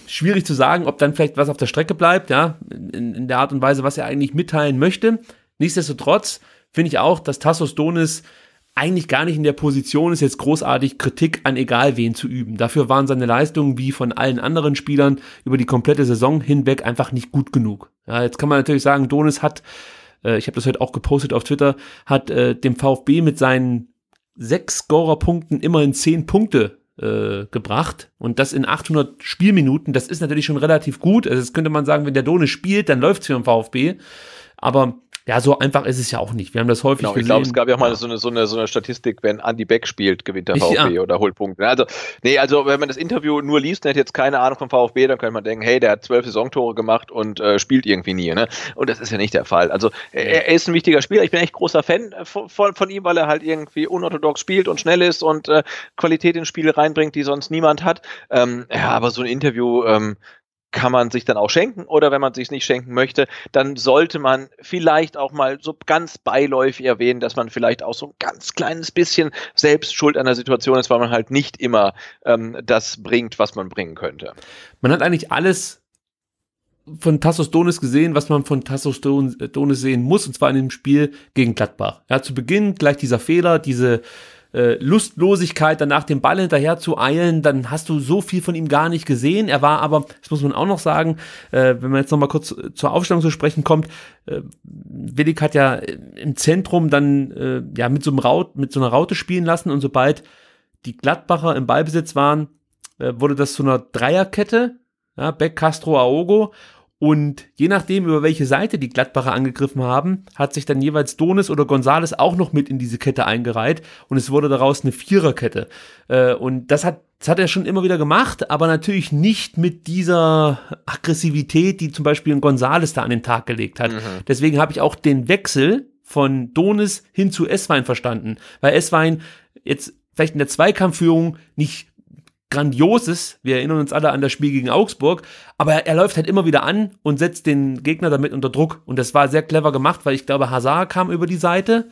schwierig zu sagen, ob dann vielleicht was auf der Strecke bleibt, ja, in, in der Art und Weise, was er eigentlich mitteilen möchte. Nichtsdestotrotz finde ich auch, dass Tassos Donis eigentlich gar nicht in der Position ist, jetzt großartig Kritik an egal wen zu üben. Dafür waren seine Leistungen wie von allen anderen Spielern über die komplette Saison hinweg einfach nicht gut genug. Ja, jetzt kann man natürlich sagen, Donis hat, äh, ich habe das heute auch gepostet auf Twitter, hat äh, dem VfB mit seinen sechs Scorerpunkten immerhin zehn Punkte äh, gebracht und das in 800 Spielminuten. Das ist natürlich schon relativ gut. Also das könnte man sagen, wenn der Donis spielt, dann läuft's für den VfB. Aber ja, so einfach ist es ja auch nicht. Wir haben das häufig genau, gesehen. Ich glaube, es
gab ja auch mal ja. so eine, so, eine, so eine Statistik, wenn Andy Beck spielt, gewinnt der <laughs> VfB ja. oder holt Punkte. Also, nee, also wenn man das Interview nur liest und hat jetzt keine Ahnung vom VfB, dann könnte man denken, hey, der hat zwölf Saisontore gemacht und äh, spielt irgendwie nie. Ne? Und das ist ja nicht der Fall. Also er, er ist ein wichtiger Spieler. Ich bin echt großer Fan von, von, von ihm, weil er halt irgendwie unorthodox spielt und schnell ist und äh, Qualität ins Spiel reinbringt, die sonst niemand hat. Ähm, ja, aber so ein Interview ähm, kann man sich dann auch schenken oder wenn man sich nicht schenken möchte, dann sollte man vielleicht auch mal so ganz beiläufig erwähnen, dass man vielleicht auch so ein ganz kleines bisschen selbst schuld an der Situation ist, weil man halt nicht immer ähm, das bringt,
was man bringen könnte. Man hat eigentlich alles von Tassos Donis gesehen, was man von Tassos Donis sehen muss, und zwar in dem Spiel gegen Gladbach. Ja, zu Beginn gleich dieser Fehler, diese äh, Lustlosigkeit, danach dem Ball hinterher zu eilen, dann hast du so viel von ihm gar nicht gesehen. Er war aber, das muss man auch noch sagen, äh, wenn man jetzt nochmal kurz zur Aufstellung zu sprechen kommt, äh, Willig hat ja im Zentrum dann äh, ja mit so, einem Raut, mit so einer Raute spielen lassen und sobald die Gladbacher im Ballbesitz waren, äh, wurde das zu einer Dreierkette, ja, Beck, Castro, Aogo und je nachdem, über welche Seite die Gladbacher angegriffen haben, hat sich dann jeweils Donis oder Gonzales auch noch mit in diese Kette eingereiht und es wurde daraus eine Viererkette. Äh, und das hat, das hat er schon immer wieder gemacht, aber natürlich nicht mit dieser Aggressivität, die zum Beispiel ein Gonzales da an den Tag gelegt hat. Mhm. Deswegen habe ich auch den Wechsel von Donis hin zu Esswein verstanden, weil Esswein jetzt vielleicht in der Zweikampfführung nicht Grandioses. Wir erinnern uns alle an das Spiel gegen Augsburg. Aber er, er läuft halt immer wieder an und setzt den Gegner damit unter Druck. Und das war sehr clever gemacht, weil ich glaube, Hazard kam über die Seite.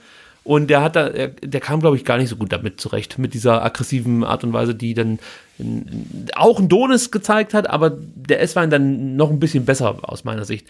Und der hat da, der kam, glaube ich, gar nicht so gut damit zurecht, mit dieser aggressiven Art und Weise, die dann auch ein Donis gezeigt hat, aber der S-Wein dann noch ein bisschen besser aus meiner Sicht.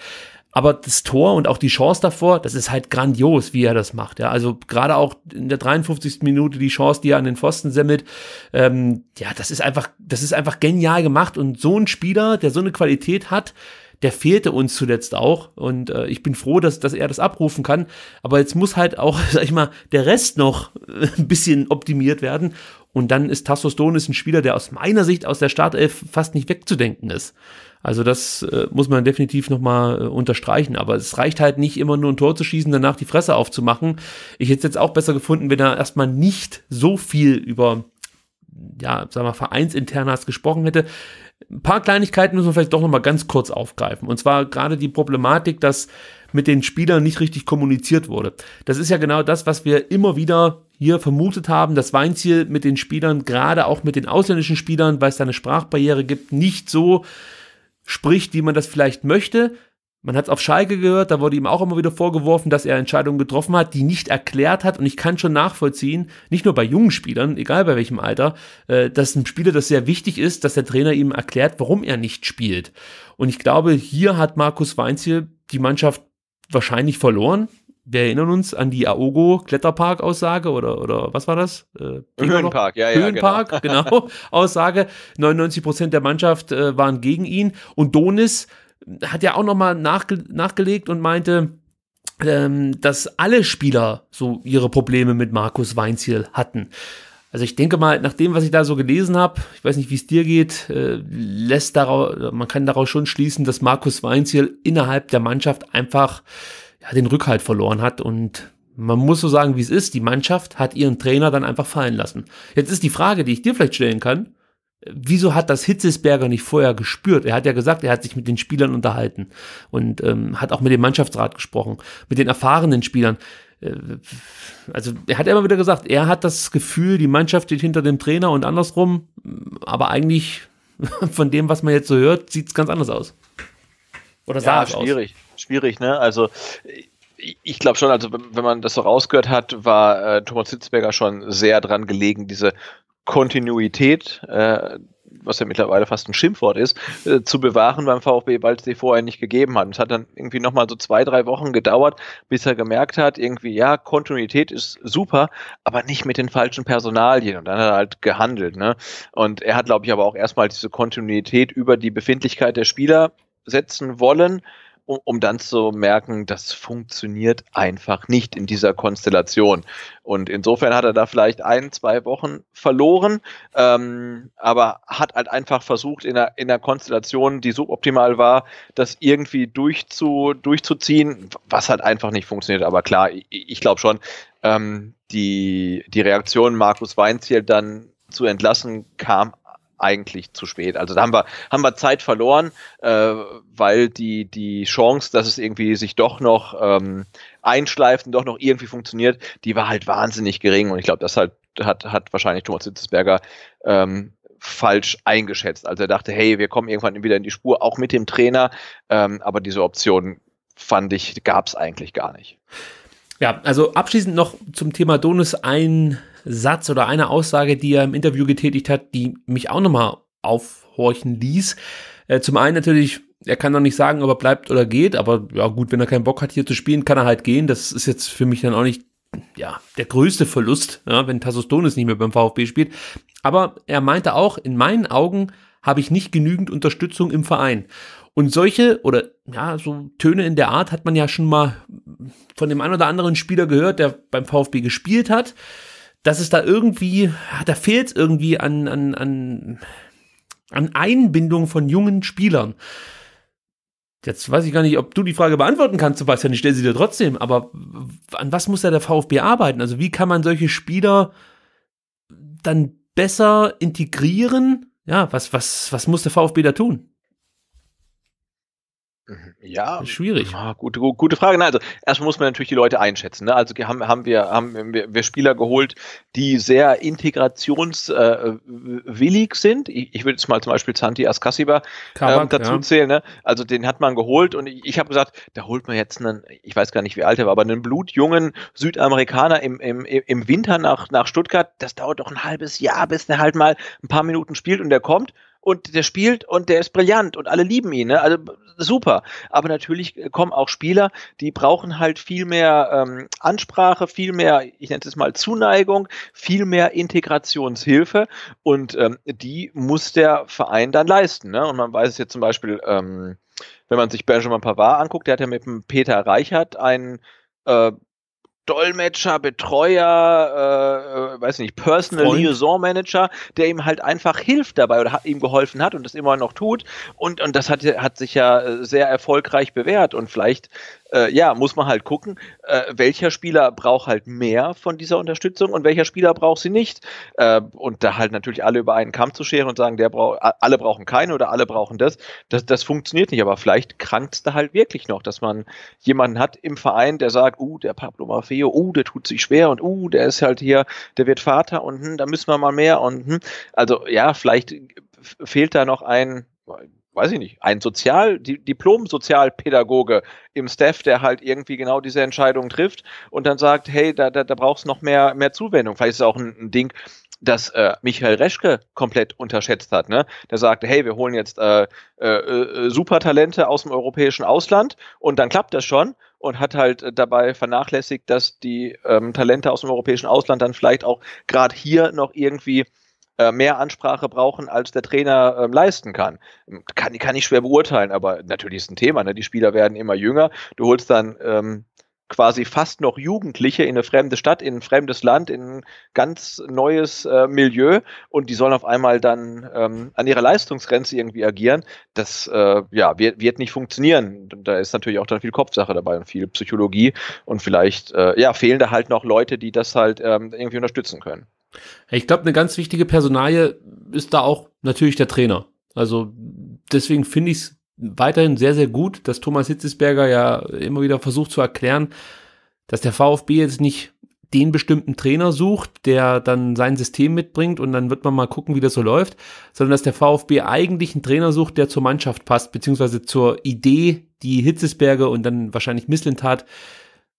Aber das Tor und auch die Chance davor, das ist halt grandios, wie er das macht. Ja, also gerade auch in der 53. Minute die Chance, die er an den Pfosten semmelt. Ähm, ja, das ist einfach, das ist einfach genial gemacht. Und so ein Spieler, der so eine Qualität hat, der fehlte uns zuletzt auch. Und äh, ich bin froh, dass, dass er das abrufen kann. Aber jetzt muss halt auch, <laughs> sag ich mal, der Rest noch äh, ein bisschen optimiert werden. Und dann ist Tassos Donis ein Spieler, der aus meiner Sicht aus der Startelf fast nicht wegzudenken ist. Also das äh, muss man definitiv nochmal äh, unterstreichen. Aber es reicht halt nicht immer nur ein Tor zu schießen, danach die Fresse aufzumachen. Ich hätte es jetzt auch besser gefunden, wenn er erstmal nicht so viel über, ja, sagen wir, Vereinsinternas gesprochen hätte. Ein paar Kleinigkeiten müssen wir vielleicht doch nochmal ganz kurz aufgreifen. Und zwar gerade die Problematik, dass mit den Spielern nicht richtig kommuniziert wurde. Das ist ja genau das, was wir immer wieder hier vermutet haben, dass Weinziel mit den Spielern, gerade auch mit den ausländischen Spielern, weil es da eine Sprachbarriere gibt, nicht so spricht, wie man das vielleicht möchte. Man hat es auf Schalke gehört, da wurde ihm auch immer wieder vorgeworfen, dass er Entscheidungen getroffen hat, die nicht erklärt hat. Und ich kann schon nachvollziehen, nicht nur bei jungen Spielern, egal bei welchem Alter, äh, dass ein Spieler das sehr wichtig ist, dass der Trainer ihm erklärt, warum er nicht spielt. Und ich glaube, hier hat Markus Weinziel die Mannschaft wahrscheinlich verloren wir erinnern uns an die Aogo-Kletterpark-Aussage oder, oder was war das? Äh, Höhenpark, ja, ja. Genau. Höhenpark, genau. genau. <laughs> Aussage. 99 Prozent der Mannschaft äh, waren gegen ihn. Und Donis hat ja auch nochmal nachge nachgelegt und meinte, ähm, dass alle Spieler so ihre Probleme mit Markus Weinziel hatten. Also ich denke mal, nach dem, was ich da so gelesen habe, ich weiß nicht, wie es dir geht, äh, lässt daraus, man kann daraus schon schließen, dass Markus Weinziel innerhalb der Mannschaft einfach ja, den Rückhalt verloren hat und man muss so sagen, wie es ist. Die Mannschaft hat ihren Trainer dann einfach fallen lassen. Jetzt ist die Frage, die ich dir vielleicht stellen kann, wieso hat das Hitzesberger nicht vorher gespürt? Er hat ja gesagt, er hat sich mit den Spielern unterhalten und ähm, hat auch mit dem Mannschaftsrat gesprochen, mit den erfahrenen Spielern. Äh, also er hat immer wieder gesagt, er hat das Gefühl, die Mannschaft steht hinter dem Trainer und andersrum, aber eigentlich <laughs> von dem, was man jetzt so hört, sieht es ganz anders aus. Oder sah ja, es schwierig. aus. Schwierig
schwierig, ne? Also ich glaube schon, also wenn man das so rausgehört hat, war äh, Thomas Hitzberger schon sehr dran gelegen, diese Kontinuität, äh, was ja mittlerweile fast ein Schimpfwort ist, äh, zu bewahren beim VfB, weil es sie vorher nicht gegeben hat. Und es hat dann irgendwie nochmal so zwei, drei Wochen gedauert, bis er gemerkt hat, irgendwie, ja, Kontinuität ist super, aber nicht mit den falschen Personalien. Und dann hat er halt gehandelt. Ne? Und er hat, glaube ich, aber auch erstmal diese Kontinuität über die Befindlichkeit der Spieler setzen wollen um, um dann zu merken, das funktioniert einfach nicht in dieser Konstellation. Und insofern hat er da vielleicht ein, zwei Wochen verloren, ähm, aber hat halt einfach versucht, in einer, in einer Konstellation, die suboptimal war, das irgendwie durchzu, durchzuziehen, was halt einfach nicht funktioniert. Aber klar, ich, ich glaube schon, ähm, die, die Reaktion Markus Weinziel dann zu entlassen kam eigentlich zu spät. Also da haben wir, haben wir Zeit verloren, äh, weil die, die Chance, dass es irgendwie sich doch noch ähm, einschleift und doch noch irgendwie funktioniert, die war halt wahnsinnig gering. Und ich glaube, das halt, hat, hat wahrscheinlich Thomas Hitzesberger ähm, falsch eingeschätzt. Also er dachte, hey, wir kommen irgendwann wieder in die Spur, auch mit dem Trainer. Ähm, aber diese Option, fand ich, gab es eigentlich gar nicht.
Ja, also abschließend noch zum Thema Donis ein Satz oder eine Aussage, die er im Interview getätigt hat, die mich auch nochmal aufhorchen ließ. Äh, zum einen natürlich, er kann noch nicht sagen, ob er bleibt oder geht, aber ja gut, wenn er keinen Bock hat, hier zu spielen, kann er halt gehen. Das ist jetzt für mich dann auch nicht ja, der größte Verlust, ja, wenn Tassos Donis nicht mehr beim VfB spielt. Aber er meinte auch, in meinen Augen habe ich nicht genügend Unterstützung im Verein. Und solche oder ja, so Töne in der Art hat man ja schon mal von dem einen oder anderen Spieler gehört, der beim VfB gespielt hat dass es da irgendwie, da fehlt irgendwie an, an, an, an Einbindung von jungen Spielern. Jetzt weiß ich gar nicht, ob du die Frage beantworten kannst, Sebastian. Ich stelle sie dir trotzdem. Aber an was muss da der VfB arbeiten? Also wie kann man solche Spieler dann besser integrieren? Ja, was, was, was muss der VfB da tun? Mhm. Ja, schwierig.
gute, gute Frage. also erstmal muss man natürlich die Leute einschätzen. Ne? Also haben, haben, wir, haben wir, Spieler geholt, die sehr integrationswillig äh, sind. Ich, ich würde jetzt mal zum Beispiel Santi Askasiba ähm, dazu ja. zählen. Ne? Also den hat man geholt und ich, ich habe gesagt, da holt man jetzt einen, ich weiß gar nicht, wie alt er war, aber einen blutjungen Südamerikaner im, im, im Winter nach, nach Stuttgart. Das dauert doch ein halbes Jahr, bis der halt mal ein paar Minuten spielt und der kommt und der spielt und der ist brillant und alle lieben ihn. Ne? Also super. Aber natürlich kommen auch Spieler, die brauchen halt viel mehr ähm, Ansprache, viel mehr, ich nenne es mal Zuneigung, viel mehr Integrationshilfe und ähm, die muss der Verein dann leisten. Ne? Und man weiß es jetzt zum Beispiel, ähm, wenn man sich Benjamin Pavard anguckt, der hat ja mit dem Peter Reichert einen äh, Dolmetscher, Betreuer, äh, äh, weiß nicht, Personal Freund. Liaison Manager, der ihm halt einfach hilft dabei oder hat, ihm geholfen hat und das immer noch tut. Und, und das hat, hat sich ja äh, sehr erfolgreich bewährt. Und vielleicht, äh, ja, muss man halt gucken, äh, welcher Spieler braucht halt mehr von dieser Unterstützung und welcher Spieler braucht sie nicht. Äh, und da halt natürlich alle über einen Kamm zu scheren und sagen, der braucht, alle brauchen keinen oder alle brauchen das, das, das funktioniert nicht. Aber vielleicht krankt es da halt wirklich noch, dass man jemanden hat im Verein, der sagt, uh, der Pablo Mafia Trio, oh, der tut sich schwer und oh, der ist halt hier, der wird Vater und hm, da müssen wir mal mehr und hm. Also ja, vielleicht fehlt da noch ein, weiß ich nicht, ein Sozial, Diplom-Sozialpädagoge im Staff, der halt irgendwie genau diese Entscheidung trifft und dann sagt, hey, da, da, da brauchst noch mehr, mehr Zuwendung. Vielleicht ist es auch ein, ein Ding, dass äh, Michael Reschke komplett unterschätzt hat. Ne? Der sagte, hey, wir holen jetzt äh, äh, äh Supertalente aus dem europäischen Ausland und dann klappt das schon und hat halt äh, dabei vernachlässigt, dass die ähm, Talente aus dem europäischen Ausland dann vielleicht auch gerade hier noch irgendwie äh, mehr Ansprache brauchen, als der Trainer ähm, leisten kann. kann. Kann ich schwer beurteilen, aber natürlich ist ein Thema. Ne? Die Spieler werden immer jünger. Du holst dann ähm, quasi fast noch Jugendliche in eine fremde Stadt, in ein fremdes Land, in ein ganz neues äh, Milieu und die sollen auf einmal dann ähm, an ihrer Leistungsgrenze irgendwie agieren. Das äh, ja, wird, wird nicht funktionieren. Da ist natürlich auch dann viel Kopfsache dabei und viel Psychologie und vielleicht äh, ja, fehlen da halt noch Leute, die das halt ähm, irgendwie
unterstützen können. Ich glaube, eine ganz wichtige Personalie ist da auch natürlich der Trainer. Also deswegen finde ich es weiterhin sehr, sehr gut, dass Thomas Hitzesberger ja immer wieder versucht zu erklären, dass der VfB jetzt nicht den bestimmten Trainer sucht, der dann sein System mitbringt und dann wird man mal gucken, wie das so läuft, sondern dass der VfB eigentlich einen Trainer sucht, der zur Mannschaft passt, beziehungsweise zur Idee, die Hitzesberger und dann wahrscheinlich Misslintat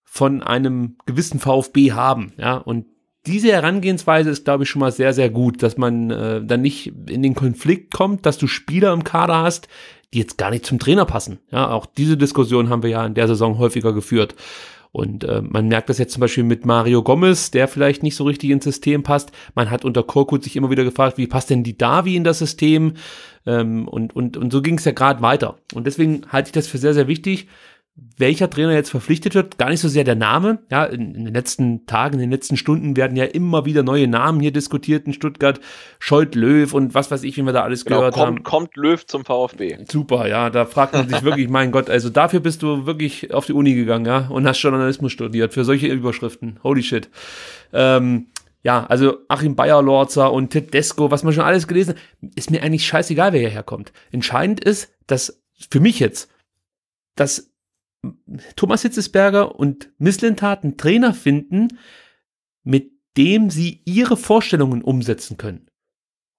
von einem gewissen VfB haben. Ja, und diese Herangehensweise ist, glaube ich, schon mal sehr, sehr gut, dass man äh, dann nicht in den Konflikt kommt, dass du Spieler im Kader hast, die jetzt gar nicht zum Trainer passen. Ja, auch diese Diskussion haben wir ja in der Saison häufiger geführt. Und äh, man merkt das jetzt zum Beispiel mit Mario Gomez, der vielleicht nicht so richtig ins System passt. Man hat unter Korkut sich immer wieder gefragt, wie passt denn die Davi in das System? Ähm, und, und, und so ging es ja gerade weiter. Und deswegen halte ich das für sehr, sehr wichtig, welcher Trainer jetzt verpflichtet wird, gar nicht so sehr der Name. Ja, in, in, den letzten Tagen, in den letzten Stunden werden ja immer wieder neue Namen hier diskutiert in Stuttgart. Scheut Löw und was weiß ich, wie wir da alles genau, gehört kommt, haben. Kommt Löw zum VfB. Super, ja, da fragt man sich wirklich, <laughs> mein Gott, also dafür bist du wirklich auf die Uni gegangen, ja, und hast Journalismus studiert für solche Überschriften. Holy shit. Ähm, ja, also Achim Bayer-Lorzer und Tedesco, was man schon alles gelesen hat, ist mir eigentlich scheißegal, wer hierher kommt. Entscheidend ist, dass für mich jetzt, dass Thomas Hitzesberger und Miss Lintat einen Trainer finden, mit dem sie ihre Vorstellungen umsetzen können.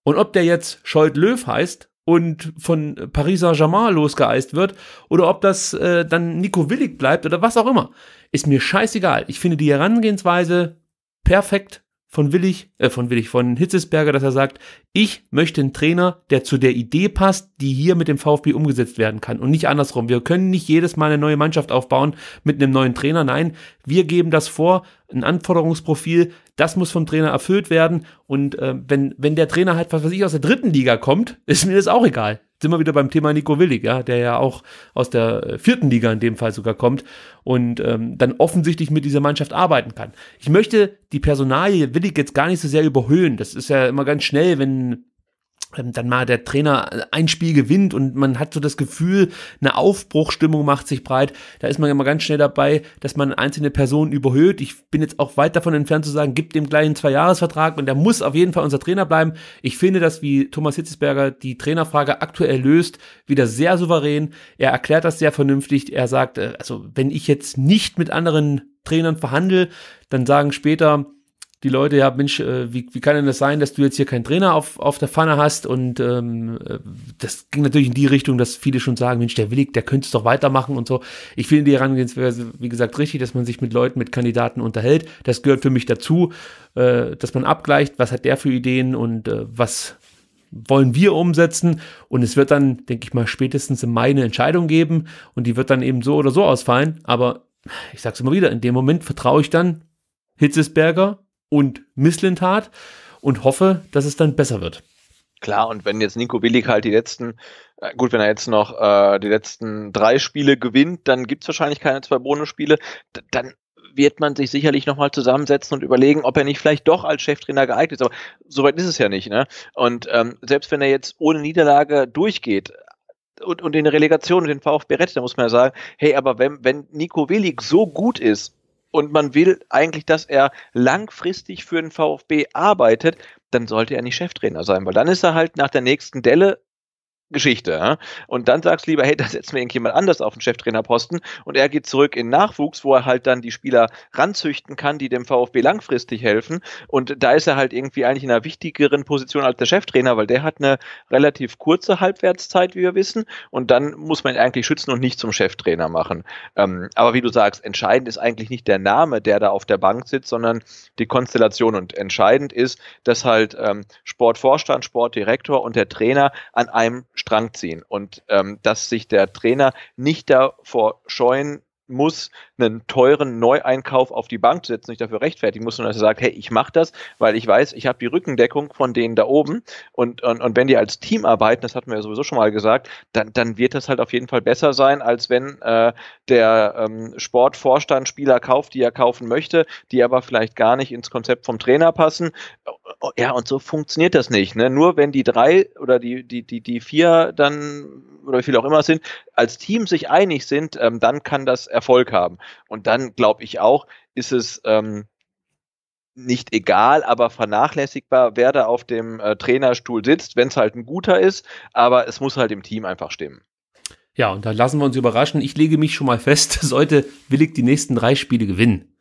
Und ob der jetzt Scholt Löw heißt und von Paris Saint-Germain losgeeist wird oder ob das äh, dann Nico Willig bleibt oder was auch immer, ist mir scheißegal. Ich finde die Herangehensweise perfekt von Willig, äh, von Willig, von Hitzesberger, dass er sagt, ich möchte einen Trainer, der zu der Idee passt, die hier mit dem VfB umgesetzt werden kann und nicht andersrum. Wir können nicht jedes Mal eine neue Mannschaft aufbauen mit einem neuen Trainer. Nein, wir geben das vor, ein Anforderungsprofil, das muss vom Trainer erfüllt werden. Und äh, wenn, wenn der Trainer halt, was weiß ich, aus der dritten Liga kommt, <laughs> ist mir das auch egal sind wir wieder beim Thema Nico Willig, ja, der ja auch aus der äh, vierten Liga in dem Fall sogar kommt und ähm, dann offensichtlich mit dieser Mannschaft arbeiten kann. Ich möchte die Personalie Willig jetzt gar nicht so sehr überhöhen. Das ist ja immer ganz schnell, wenn ähm, dann mal der Trainer äh, ein Spiel gewinnt und man hat so das Gefühl, eine Aufbruchstimmung macht sich breit. Da ist man immer ganz schnell dabei, dass man einzelne Personen überhöht. Ich bin jetzt auch weit davon entfernt zu sagen, gibt dem gleich einen vertrag und er muss auf jeden Fall unser Trainer bleiben. Ich finde das, wie Thomas Hitzesberger die Trainerfrage aktuell löst, wieder sehr souverän. Er erklärt das sehr vernünftig. Er sagt, äh, also wenn ich jetzt nicht mit anderen Trainern verhandle, dann sagen später die Leute, ja, Mensch, äh, wie, wie kann denn das sein, dass du jetzt hier keinen Trainer auf, auf der Pfanne hast? Und ähm, äh, das ging natürlich in die Richtung, dass viele schon sagen, Mensch, der Willig, der könnte es doch weitermachen und so. Ich finde die Herangehensweise, wie gesagt, richtig, dass man sich mit Leuten, mit Kandidaten unterhält. Das gehört für mich dazu, äh, dass man abgleicht, was hat der für Ideen und äh, was wollen wir umsetzen. Und es wird dann, denke ich mal, spätestens im Mai eine Entscheidung geben und die wird dann eben so oder so ausfallen. Aber ich sage es immer wieder, in dem Moment vertraue ich dann Hitzesberger und Misslintat und hoffe, dass es dann besser wird.
Klar, und wenn jetzt Nico Willig halt die letzten, äh, gut, wenn er jetzt noch äh, die letzten drei Spiele gewinnt, dann gibt es wahrscheinlich keine zwei Bonusspiele. Dann wird man sich sicherlich nochmal zusammensetzen und überlegen, ob er nicht vielleicht doch als Cheftrainer geeignet ist. Aber soweit ist es ja nicht. Ne? Und ähm, selbst wenn er jetzt ohne Niederlage durchgeht, äh, und, und in der Relegation den VfB rettet, dann muss man ja sagen, hey, aber wenn, wenn Nico Willig so gut ist und man will eigentlich, dass er langfristig für den VfB arbeitet, dann sollte er nicht Cheftrainer sein, weil dann ist er halt nach der nächsten Delle Geschichte. Ja? Und dann sagst du lieber, hey, <laughs> da setzt mir irgendjemand anders auf den Cheftrainerposten und er geht zurück in Nachwuchs, wo er halt dann die Spieler ranzüchten kann, die dem VfB langfristig helfen. Und da ist er halt irgendwie eigentlich in einer wichtigeren Position als der Cheftrainer, weil der hat eine relativ kurze Halbwertszeit, wie wir wissen. Und dann muss man ihn eigentlich schützen und nicht zum Cheftrainer machen. Ähm, aber wie du sagst, entscheidend ist eigentlich nicht der Name, der da auf der Bank sitzt, sondern die Konstellation. Und entscheidend ist, dass halt ähm, Sportvorstand, Sportdirektor und der Trainer an einem Strang ziehen und ähm, dass sich der Trainer nicht davor scheuen muss, einen teuren Neueinkauf auf die Bank zu setzen, nicht dafür rechtfertigen muss, sondern dass er sagt, hey, ich mache das, weil ich weiß, ich habe die Rückendeckung von denen da oben und, und, und wenn die als Team arbeiten, das hatten wir ja sowieso schon mal gesagt, dann, dann wird das halt auf jeden Fall besser sein, als wenn äh, der ähm, Sportvorstand Spieler kauft, die er kaufen möchte, die aber vielleicht gar nicht ins Konzept vom Trainer passen Oh, ja, und so funktioniert das nicht. Ne? Nur wenn die drei oder die, die, die, die vier dann, oder wie viel auch immer sind, als Team sich einig sind, ähm, dann kann das Erfolg haben. Und dann, glaube ich auch, ist es ähm, nicht egal, aber vernachlässigbar, wer da auf dem äh, Trainerstuhl sitzt, wenn es halt ein guter ist, aber es muss halt im Team einfach stimmen.
Ja, und da lassen wir uns überraschen. Ich lege mich schon mal fest, <laughs> sollte Willig die nächsten drei Spiele gewinnen,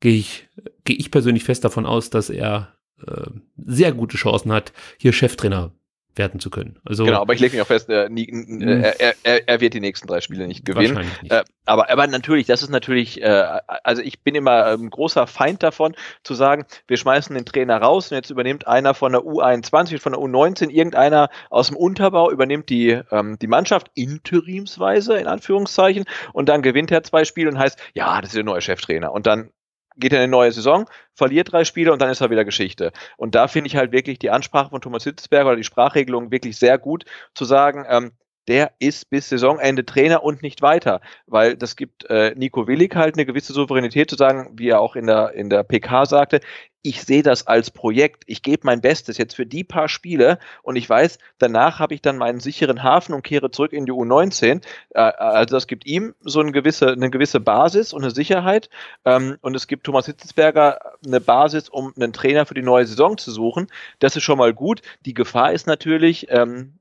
gehe ich, gehe ich persönlich fest davon aus, dass er äh, sehr gute Chancen hat, hier Cheftrainer werden zu können. Also, genau, aber ich lege mich auch
fest, äh, äh, hm. er, er, er, wird die nächsten drei Spiele nicht gewinnen. Nicht. aber, aber natürlich, das ist natürlich, also ich bin immer ein ähm, großer Feind davon, zu sagen, wir schmeißen den Trainer raus und jetzt übernimmt einer von der U21, von der U19, irgendeiner aus dem Unterbau übernimmt die, ähm, die Mannschaft interimsweise, in Anführungszeichen, und dann gewinnt er zwei Spiele und heißt, ja, das ist der neue Cheftrainer. Und dann geht in eine neue Saison, verliert drei Spiele und dann ist er wieder Geschichte. Und da finde ich halt wirklich die Ansprache von Thomas Hitzberger oder die Sprachregelung wirklich sehr gut, zu sagen, ähm, der ist bis Saisonende Trainer und nicht weiter, weil das gibt äh, Nico Willig halt eine gewisse Souveränität zu sagen, wie er auch in der, in der PK sagte, ich sehe das als Projekt, ich gebe mein Bestes jetzt für die paar Spiele und ich weiß, danach habe ich dann meinen sicheren Hafen und kehre zurück in die U19. Äh, also das gibt ihm so eine gewisse, eine gewisse Basis und eine Sicherheit ähm, und es gibt Thomas Hitzelsberger eine Basis, um einen Trainer für die neue Saison zu suchen. Das ist schon mal gut. Die Gefahr ist natürlich, ähm,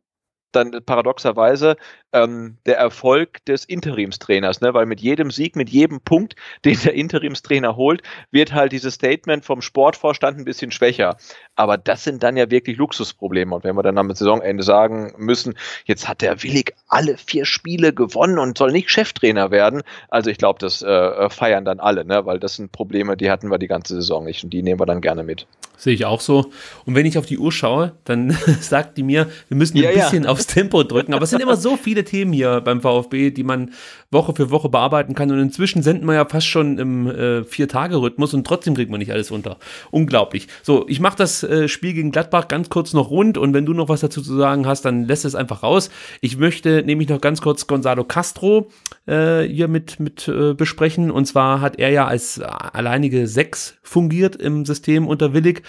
dann paradoxerweise ähm, der Erfolg des Interimstrainers, ne? weil mit jedem Sieg, mit jedem Punkt, <laughs> den der Interimstrainer holt, wird halt dieses Statement vom Sportvorstand ein bisschen schwächer. Aber das sind dann ja wirklich Luxusprobleme. Und wenn wir dann am Saisonende sagen müssen, jetzt hat der Willig alle vier Spiele gewonnen und soll nicht Cheftrainer werden, also ich glaube, das äh, feiern dann alle, ne? weil das sind Probleme, die hatten wir die ganze Saison nicht und die nehmen wir dann gerne mit.
Sehe ich auch so. Und wenn ich auf die Uhr schaue, dann <laughs> sagt die mir, wir müssen ja, ein bisschen ja. aufs aufs Tempo drücken. Aber es sind immer so viele Themen hier beim VfB, die man Woche für Woche bearbeiten kann. Und inzwischen senden wir ja fast schon im äh, Vier-Tage-Rhythmus und trotzdem kriegt man nicht alles unter. Unglaublich. So, ich mache das äh, Spiel gegen Gladbach ganz kurz noch rund und wenn du noch was dazu zu sagen hast, dann lässt es einfach raus. Ich möchte nämlich noch ganz kurz Gonzalo Castro äh, hier mit, mit äh, besprechen. Und zwar hat er ja als äh, alleinige Sechs fungiert im System unter Willig.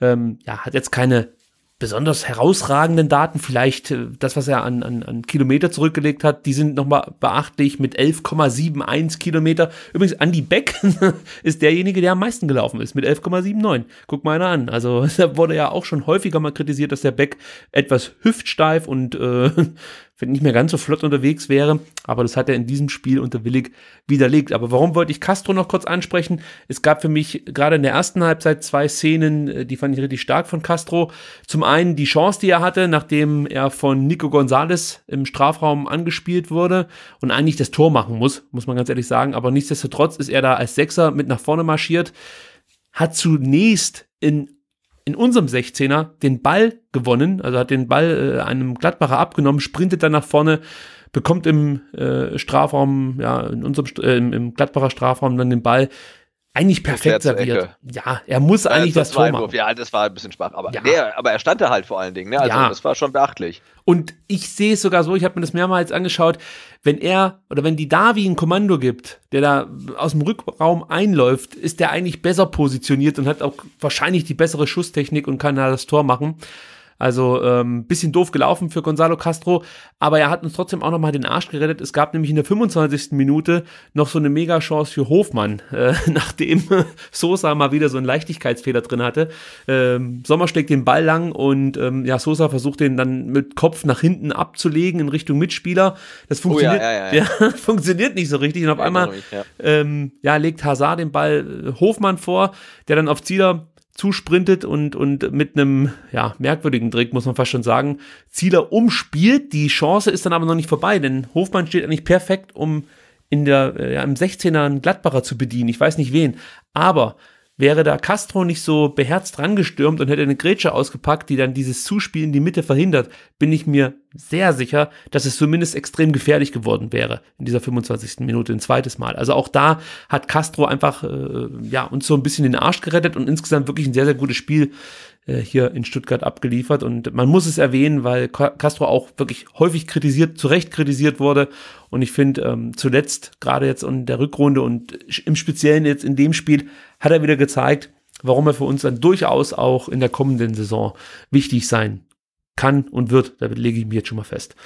Ähm, ja, hat jetzt keine besonders herausragenden Daten, vielleicht äh, das, was er an, an, an Kilometer zurückgelegt hat, die sind nochmal beachtlich mit 11,71 Kilometer. Übrigens, Andy Beck <laughs> ist derjenige, der am meisten gelaufen ist, mit 11,79. Guck mal einer an. Also <laughs> da wurde ja auch schon häufiger mal kritisiert, dass der Beck etwas hüftsteif und äh, wenn nicht mehr ganz so flott unterwegs wäre. Aber das hat er in diesem Spiel unter Willig widerlegt. Aber warum wollte ich Castro noch kurz ansprechen? Es gab für mich gerade in der ersten Halbzeit zwei Szenen, äh, die fand ich richtig stark von Castro. Zum einen die Chance, die er hatte, nachdem er von Nico Gonzalez im Strafraum angespielt wurde und eigentlich das Tor machen muss, muss man ganz ehrlich sagen. Aber nichtsdestotrotz ist er da als Sechser mit nach vorne marschiert, hat zunächst in in unserem 16er den Ball gewonnen, also hat den Ball äh, einem Gladbacher abgenommen, sprintet dann nach vorne, bekommt im äh, Strafraum, ja, in unserem äh, im Gladbacher Strafraum dann den Ball, eigentlich perfekt serviert. Ja, er muss eigentlich das, das Tor machen.
Ja, das war ein bisschen schwach, aber, ja. nee, aber er stand da halt vor allen Dingen. Ne? Also ja. das war schon beachtlich.
Und ich sehe es sogar so, ich habe mir das mehrmals angeschaut, wenn er oder wenn die Davi ein Kommando gibt, der da aus dem Rückraum einläuft, ist der eigentlich besser positioniert und hat auch wahrscheinlich die bessere Schusstechnik und kann da das Tor machen. Also ähm, bisschen doof gelaufen für Gonzalo Castro, aber er hat uns trotzdem auch nochmal den Arsch gerettet. Es gab nämlich in der 25. Minute noch so eine Mega-Chance für Hofmann, äh, <laughs> nachdem Sosa mal wieder so einen Leichtigkeitsfehler drin hatte. Ähm, Sommer schlägt den Ball lang und ähm, ja, Sosa versucht den dann mit Kopf nach hinten abzulegen in Richtung Mitspieler. Das oh funktioniert, oh ja, ja, ja, <laughs> ja. funktioniert nicht so richtig. Und auf einmal nicht, ähm, ja, legt Hazard den Ball äh, Hofmann vor, der dann auf Zieler zusprintet und, und mit einem ja, merkwürdigen Trick, muss man fast schon sagen, Zieler umspielt. Die Chance ist dann aber noch nicht vorbei, denn Hofmann steht eigentlich perfekt, um in der, äh, ja, im 16er einen Gladbacher zu bedienen. Ich weiß nicht wen. Aber Wäre da Castro nicht so beherzt rangestürmt und hätte eine Grätsche ausgepackt, die dann dieses Zuspiel in die Mitte verhindert, bin ich mir sehr sicher, dass es zumindest extrem gefährlich geworden wäre in dieser 25. Minute ein zweites Mal. Also auch da hat Castro einfach äh, ja uns so ein bisschen den Arsch gerettet und insgesamt wirklich ein sehr sehr gutes Spiel äh, hier in Stuttgart abgeliefert. Und man muss es erwähnen, weil Castro auch wirklich häufig kritisiert, zu Recht kritisiert wurde. Und ich finde, ähm, zuletzt, gerade jetzt in der Rückrunde und im Speziellen jetzt in dem Spiel, hat er wieder gezeigt, warum er für uns dann durchaus auch in der kommenden Saison wichtig sein kann und wird. Da lege ich mir jetzt schon mal fest.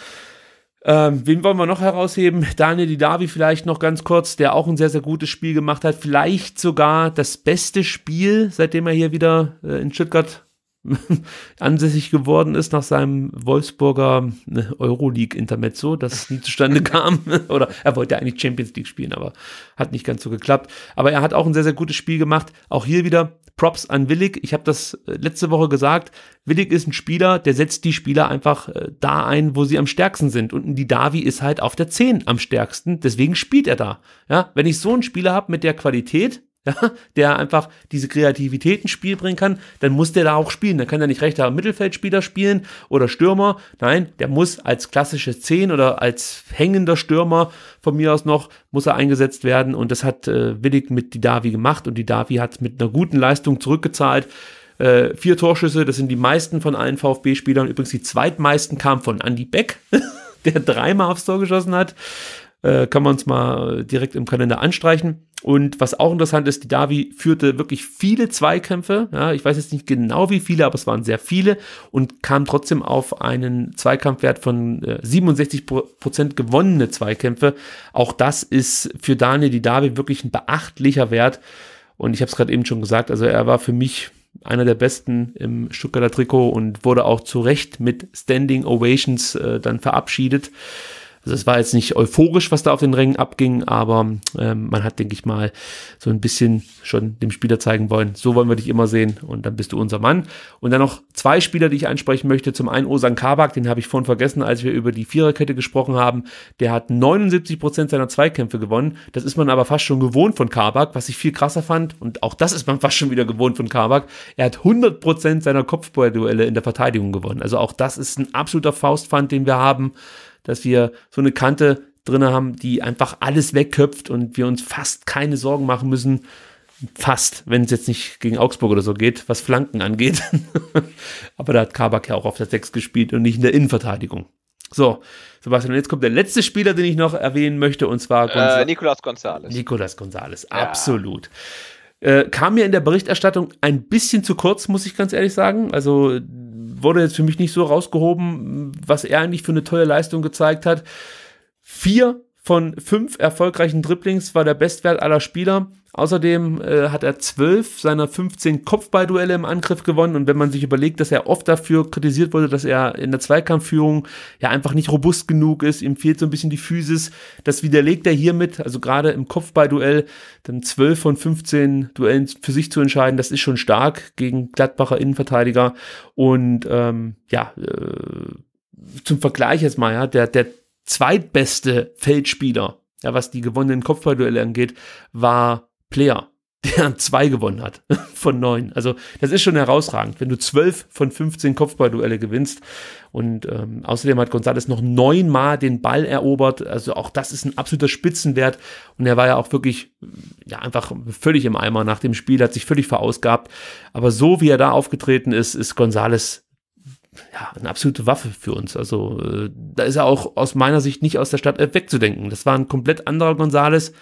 Ähm, wen wollen wir noch herausheben? Daniel Didavi vielleicht noch ganz kurz, der auch ein sehr, sehr gutes Spiel gemacht hat. Vielleicht sogar das beste Spiel, seitdem er hier wieder äh, in Stuttgart <laughs> ansässig geworden ist nach seinem Wolfsburger äh, Euroleague-Intermezzo, das nie zustande <laughs> kam. <laughs> Oder er wollte eigentlich Champions League spielen, aber hat nicht ganz so geklappt. Aber er hat auch ein sehr, sehr gutes Spiel gemacht. Auch hier wieder Props an Willig. Ich habe das äh, letzte Woche gesagt. Willig ist ein Spieler, der setzt die Spieler einfach äh, da ein, wo sie am stärksten sind. Und die Davi ist halt auf der 10 am stärksten. Deswegen spielt er da. Ja, wenn ich so einen Spieler habe mit der Qualität, <laughs> ja, der einfach diese Kreativität ins Spiel bringen kann, dann muss der da auch spielen. Dann kann er nicht rechter Mittelfeldspieler spielen oder Stürmer. Nein, der muss als klassische 10 oder als hängender Stürmer von mir aus noch, muss er eingesetzt werden. Und das hat äh, Willig mit Didavi gemacht und Didavi hat mit einer guten Leistung zurückgezahlt. Äh, vier Torschüsse, das sind die meisten von allen VfB-Spielern. Übrigens die zweitmeisten kamen von Andy Beck. <laughs> der dreimal aufs Tor geschossen hat äh, kann man es mal direkt im Kalender anstreichen. Und was auch interessant ist, die Davi führte wirklich viele Zweikämpfe. Ja, ich weiß jetzt nicht genau wie viele, aber es waren sehr viele und kam trotzdem auf einen Zweikampfwert von äh, 67 Prozent gewonnene Zweikämpfe. Auch das ist für Daniel die Davi wirklich ein beachtlicher Wert. Und ich habe es gerade eben schon gesagt, also er war für mich einer der besten im Stuttgarter Trikot und wurde auch zu Recht mit Standing Ovations äh, dann verabschiedet. Also es war jetzt nicht euphorisch, was da auf den Rängen abging, aber ähm, man hat, denke ich mal, so ein bisschen schon dem Spieler zeigen wollen, so wollen wir dich immer sehen und dann bist du unser Mann. Und dann noch zwei Spieler, die ich ansprechen möchte. Zum einen Osan Kabak, den habe ich vorhin vergessen, als wir über die Viererkette gesprochen haben. Der hat 79% Prozent seiner Zweikämpfe gewonnen. Das ist man aber fast schon gewohnt von Kabak, was ich viel krasser fand. Und auch das ist man fast schon wieder gewohnt von Kabak. Er hat 100% Prozent seiner Kopfballduelle in der Verteidigung gewonnen. Also auch das ist ein absoluter Faustpfand, den wir haben dass wir so eine Kante drin haben, die einfach alles wegköpft und wir uns fast keine Sorgen machen müssen. Fast, wenn es jetzt nicht gegen Augsburg oder so geht, was Flanken angeht. <laughs> Aber da hat Kabak ja auch auf der 6 gespielt und nicht in der Innenverteidigung. So, Sebastian, und jetzt kommt der letzte Spieler, den ich noch erwähnen möchte, und zwar Gonz äh, Nicolas Gonzalez. Nicolas Gonzalez, ja. absolut. Äh, kam mir in der Berichterstattung ein bisschen zu kurz, muss ich ganz ehrlich sagen. Also wurde jetzt für mich nicht so rausgehoben, was er eigentlich für eine tolle Leistung gezeigt hat. Vier von fünf erfolgreichen Dribblings war der Bestwert aller Spieler. Außerdem äh, hat er zwölf seiner 15 Kopfballduelle im Angriff gewonnen. Und wenn man sich überlegt, dass er oft dafür kritisiert wurde, dass er in der Zweikampfführung ja einfach nicht robust genug ist, ihm fehlt so ein bisschen die Physis, das widerlegt er hiermit. Also gerade im Kopfballduell, dann zwölf von 15 Duellen für sich zu entscheiden, das ist schon stark gegen Gladbacher Innenverteidiger. Und ähm, ja, äh, zum Vergleich jetzt mal, ja, der, der zweitbeste Feldspieler, ja, was die gewonnenen Kopfballduelle angeht, war Player, <laughs> der zwei gewonnen hat <laughs> von neun. Also das ist schon herausragend, wenn du zwölf von 15 Kopfballduelle gewinnst. Und ähm, außerdem hat González noch neunmal den Ball erobert. Also auch das ist ein absoluter Spitzenwert. Und er war ja auch wirklich ja einfach völlig im Eimer nach dem Spiel, hat sich völlig verausgabt. Aber so wie er da aufgetreten ist, ist González ja, eine absolute Waffe für uns. Also äh, da ist er auch aus meiner Sicht nicht aus der Stadt äh, wegzudenken. Das war ein komplett anderer Gonzales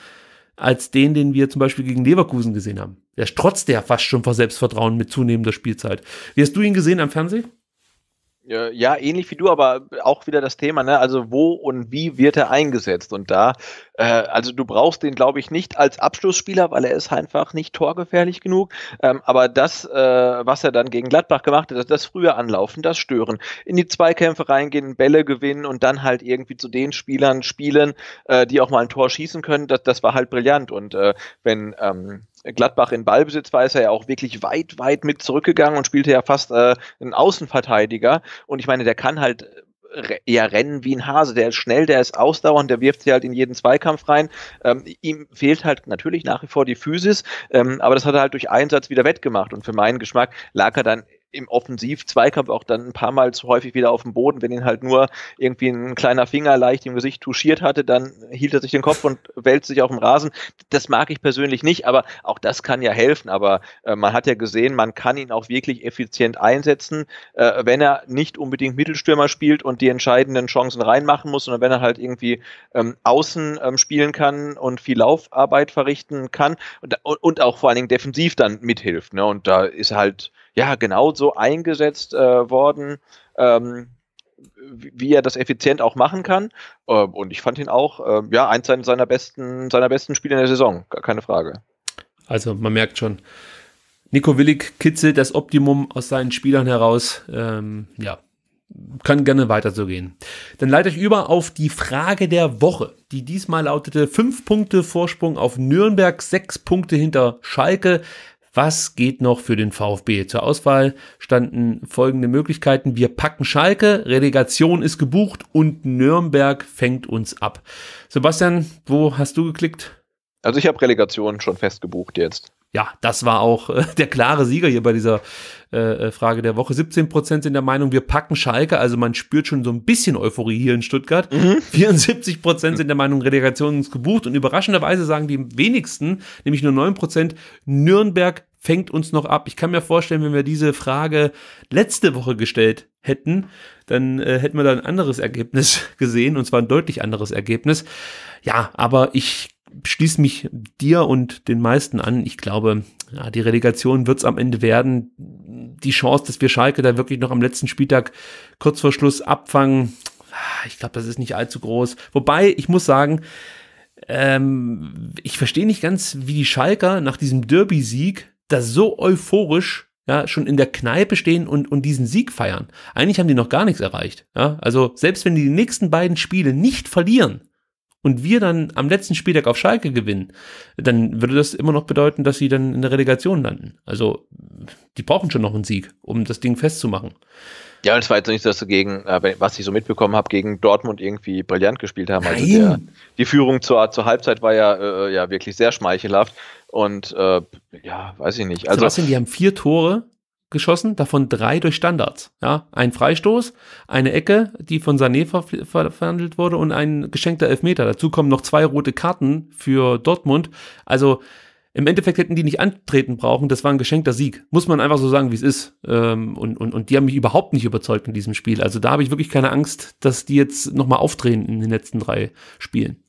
als den, den wir zum Beispiel gegen Leverkusen gesehen haben. Der strotzt ja fast schon vor Selbstvertrauen mit zunehmender Spielzeit. Wie hast du ihn gesehen am Fernsehen?
Ja, ähnlich wie du, aber auch wieder das Thema, ne? Also wo und wie wird er eingesetzt? Und da, äh, also du brauchst den, glaube ich, nicht als Abschlussspieler, weil er ist einfach nicht torgefährlich genug. Ähm, aber das, äh, was er dann gegen Gladbach gemacht hat, das, das frühe Anlaufen, das Stören, in die Zweikämpfe reingehen, Bälle gewinnen und dann halt irgendwie zu den Spielern spielen, äh, die auch mal ein Tor schießen können, das, das war halt brillant. Und äh, wenn ähm, Gladbach in Ballbesitz war, ist er ja auch wirklich weit, weit mit zurückgegangen und spielte ja fast äh, einen Außenverteidiger. Und ich meine, der kann halt äh, eher rennen wie ein Hase. Der ist schnell, der ist ausdauernd, der wirft sich halt in jeden Zweikampf rein. Ähm, ihm fehlt halt natürlich nach wie vor die Physis, ähm, aber das hat er halt durch Einsatz wieder wettgemacht. Und für meinen Geschmack lag er dann im Offensiv-Zweikampf auch dann ein paar Mal zu häufig wieder auf dem Boden, wenn ihn halt nur irgendwie ein kleiner Finger leicht im Gesicht touchiert hatte, dann hielt er sich den Kopf und wälzt sich auf dem Rasen. Das mag ich persönlich nicht, aber auch das kann ja helfen. Aber äh, man hat ja gesehen, man kann ihn auch wirklich effizient einsetzen, äh, wenn er nicht unbedingt Mittelstürmer spielt und die entscheidenden Chancen reinmachen muss, sondern wenn er halt irgendwie ähm, außen ähm, spielen kann und viel Laufarbeit verrichten kann und, und auch vor allen Dingen defensiv dann mithilft. Ne? Und da ist halt ja, genau so eingesetzt äh, worden, ähm, wie er das effizient auch machen kann. Ähm, und ich fand ihn auch, äh, ja, eins seiner besten, seiner besten Spiele in der Saison,
gar keine Frage. Also man merkt schon, Nico Willig kitzelt das Optimum aus seinen Spielern heraus. Ähm, ja, kann gerne weiter so gehen. Dann leite ich über auf die Frage der Woche, die diesmal lautete: fünf Punkte Vorsprung auf Nürnberg, sechs Punkte hinter Schalke. Was geht noch für den VfB? Zur Auswahl standen folgende Möglichkeiten. Wir packen Schalke, Relegation ist gebucht und Nürnberg fängt uns ab. Sebastian, wo hast du geklickt? Also ich habe
Relegation schon festgebucht jetzt
ja, das war auch äh, <laughs> der klare Sieger hier bei dieser äh, äh Frage der Woche. 17 Prozent sind der Meinung, wir packen Schalke. Also man spürt schon so ein bisschen Euphorie hier in Stuttgart. Mhm. 74 Prozent sind der Meinung, Relegation ist gebucht. Und überraschenderweise sagen die wenigsten, nämlich nur 9 Prozent, Nürnberg fängt uns noch ab. Ich kann mir vorstellen, wenn wir diese Frage letzte Woche gestellt hätten, dann äh, hätten wir da ein anderes Ergebnis <laughs> gesehen, und zwar ein deutlich anderes Ergebnis. Ja, aber ich schließe mich dir und den meisten an. Ich glaube, ja, die Relegation wird es am Ende werden. Die Chance, dass wir Schalke da wirklich noch am letzten Spieltag kurz vor Schluss abfangen, ah, ich glaube, das ist nicht allzu groß. Wobei, ich muss sagen, ähm, ich verstehe nicht ganz, wie die Schalker nach diesem Derby-Sieg da so euphorisch ja, schon in der Kneipe stehen und, und diesen Sieg feiern. Eigentlich haben die noch gar nichts erreicht. Ja? Also selbst wenn die die nächsten beiden Spiele nicht verlieren, und wir dann am letzten Spieltag auf Schalke gewinnen, dann würde das immer noch bedeuten, dass sie dann in der Relegation landen. Also die brauchen schon noch einen Sieg, um das Ding festzumachen.
Ja, und es war jetzt nicht, so, dass sie gegen, äh, was ich so mitbekommen habe, gegen Dortmund irgendwie brillant gespielt haben. Also der, die Führung zur, zur Halbzeit war ja, äh, ja wirklich sehr schmeichelhaft. Und äh, ja, weiß ich nicht. Also, Sebastian, die
haben vier Tore geschossen, davon drei durch Standards. Ja, ein Freistoß, eine Ecke, die von Sané ver ver verhandelt wurde und ein geschenkter Elfmeter. Dazu kommen noch zwei rote Karten für Dortmund. Also im Endeffekt hätten die nicht antreten brauchen, das war ein geschenkter Sieg. Muss man einfach so sagen, wie es ist. Ähm, und, und, und die haben mich überhaupt nicht überzeugt in diesem Spiel. Also da habe ich wirklich keine Angst, dass die jetzt nochmal aufdrehen in den letzten drei Spielen.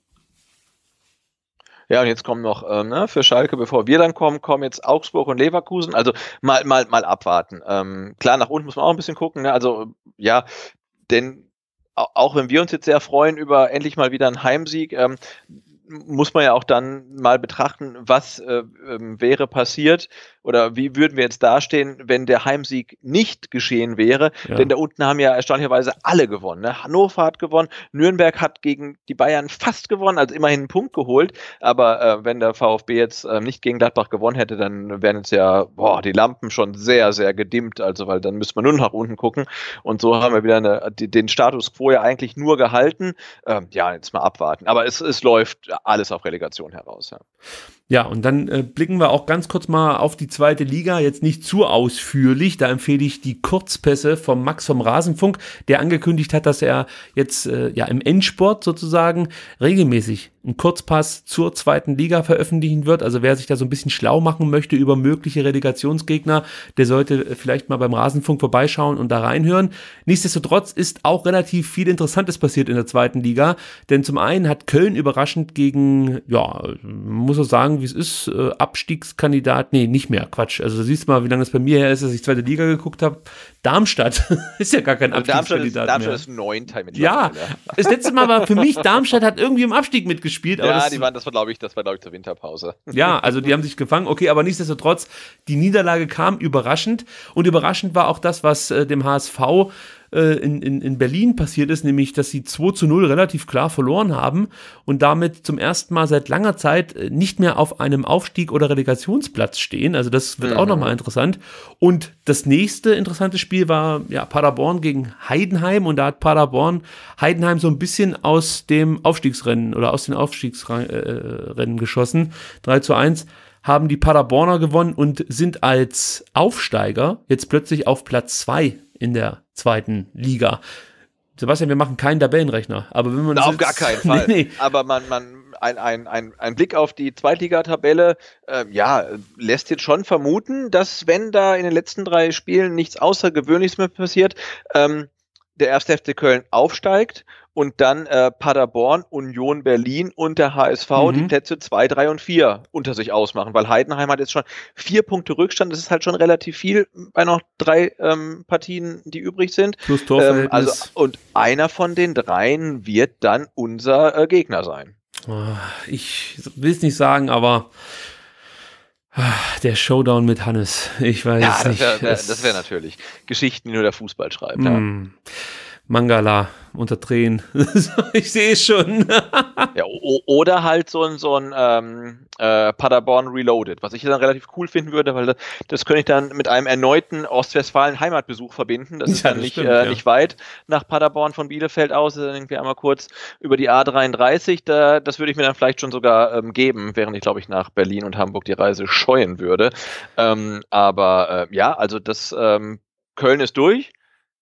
Ja, und jetzt kommen noch ähm, ne, für Schalke, bevor wir dann kommen, kommen jetzt Augsburg und Leverkusen. Also mal, mal, mal abwarten. Ähm, klar, nach unten muss man auch ein bisschen gucken. Ne? Also ja, denn auch wenn wir uns jetzt sehr freuen über endlich mal wieder einen Heimsieg, ähm, muss man ja auch dann mal betrachten, was äh, ähm, wäre passiert, oder wie würden wir jetzt dastehen, wenn der Heimsieg nicht geschehen wäre? Ja. Denn da unten haben ja erstaunlicherweise alle gewonnen. Ne? Hannover hat gewonnen, Nürnberg hat gegen die Bayern fast gewonnen, also immerhin einen Punkt geholt. Aber äh, wenn der VfB jetzt äh, nicht gegen Gladbach gewonnen hätte, dann wären jetzt ja boah, die Lampen schon sehr, sehr gedimmt. Also, weil dann müsste man nur nach unten gucken. Und so haben wir wieder eine, die, den Status quo ja eigentlich nur gehalten. Ähm, ja, jetzt mal abwarten. Aber es, es läuft alles auf Relegation heraus. Ja.
Ja, und dann äh, blicken wir auch ganz kurz mal auf die zweite Liga. Jetzt nicht zu ausführlich. Da empfehle ich die Kurzpässe vom Max vom Rasenfunk, der angekündigt hat, dass er jetzt äh, ja im Endsport sozusagen regelmäßig einen Kurzpass zur zweiten Liga veröffentlichen wird. Also wer sich da so ein bisschen schlau machen möchte über mögliche Relegationsgegner, der sollte vielleicht mal beim Rasenfunk vorbeischauen und da reinhören. Nichtsdestotrotz ist auch relativ viel Interessantes passiert in der zweiten Liga, denn zum einen hat Köln überraschend gegen, ja, muss man sagen, wie es ist, äh, Abstiegskandidat, nee, nicht mehr, Quatsch. Also siehst du mal, wie lange es bei mir her ist, dass ich zweite Liga geguckt habe. Darmstadt <laughs> ist ja gar kein also Abstiegskandidat Darmstadt ist, ist
neunter Ja, das letzte Mal war für mich, Darmstadt
hat irgendwie im Abstieg mitgespielt gespielt. ja, das, die waren, das war, glaube ich, das war, glaube ich, zur Winterpause. Ja, also die haben sich gefangen, okay, aber nichtsdestotrotz, die Niederlage kam überraschend und überraschend war auch das, was äh, dem HSV äh, in, in, in Berlin passiert ist, nämlich dass sie 2 zu 0 relativ klar verloren haben und damit zum ersten Mal seit langer Zeit äh, nicht mehr auf einem Aufstieg- oder Relegationsplatz stehen. Also das wird mhm. auch nochmal interessant. Und das nächste interessante Spiel war ja, Paderborn gegen Heidenheim und da hat Paderborn Heidenheim so ein bisschen aus dem Aufstiegsrennen oder aus den Aufstiegsrennen äh, geschossen. 3 zu 1 haben die Paderborner gewonnen und sind als Aufsteiger jetzt plötzlich auf Platz 2 in der zweiten Liga. Sebastian, wir machen keinen Tabellenrechner, aber wenn man Na, auf gar keinen <laughs> Fall. nee,
nee. Aber man, man, ein, ein, ein, ein Blick auf die Zweitligatabelle, äh, ja, lässt jetzt schon vermuten, dass wenn da in den letzten drei Spielen nichts Außergewöhnliches mehr passiert, ähm, der 1. FC Köln aufsteigt und dann äh, Paderborn, Union Berlin und der HSV mhm. die Plätze 2, 3 und 4 unter sich ausmachen, weil Heidenheim hat jetzt schon vier Punkte Rückstand, das ist halt schon relativ viel bei noch drei ähm, Partien, die übrig sind. Plus Torverhältnis. Ähm, also, und einer von den dreien wird dann unser äh, Gegner sein.
Ah, ich will es nicht sagen, aber ah, der Showdown mit Hannes. Ich weiß ja, nicht. Das wäre
natürlich Geschichten, die nur der Fußball schreibt. Mm. Ja. Hm.
Mangala unter Tränen. <laughs> ich sehe es schon. <laughs> ja,
oder halt so ein, so ein ähm, äh, Paderborn Reloaded, was ich dann relativ cool finden würde, weil das, das könnte ich dann mit einem erneuten Ostwestfalen-Heimatbesuch verbinden. Das <laughs> ist ja, dann das nicht, stimmt, äh, ja. nicht weit nach Paderborn von Bielefeld aus. Dann irgendwie einmal kurz über die A33. Da, das würde ich mir dann vielleicht schon sogar ähm, geben, während ich, glaube ich, nach Berlin und Hamburg die Reise scheuen würde. Ähm, aber äh, ja, also das ähm, Köln ist durch.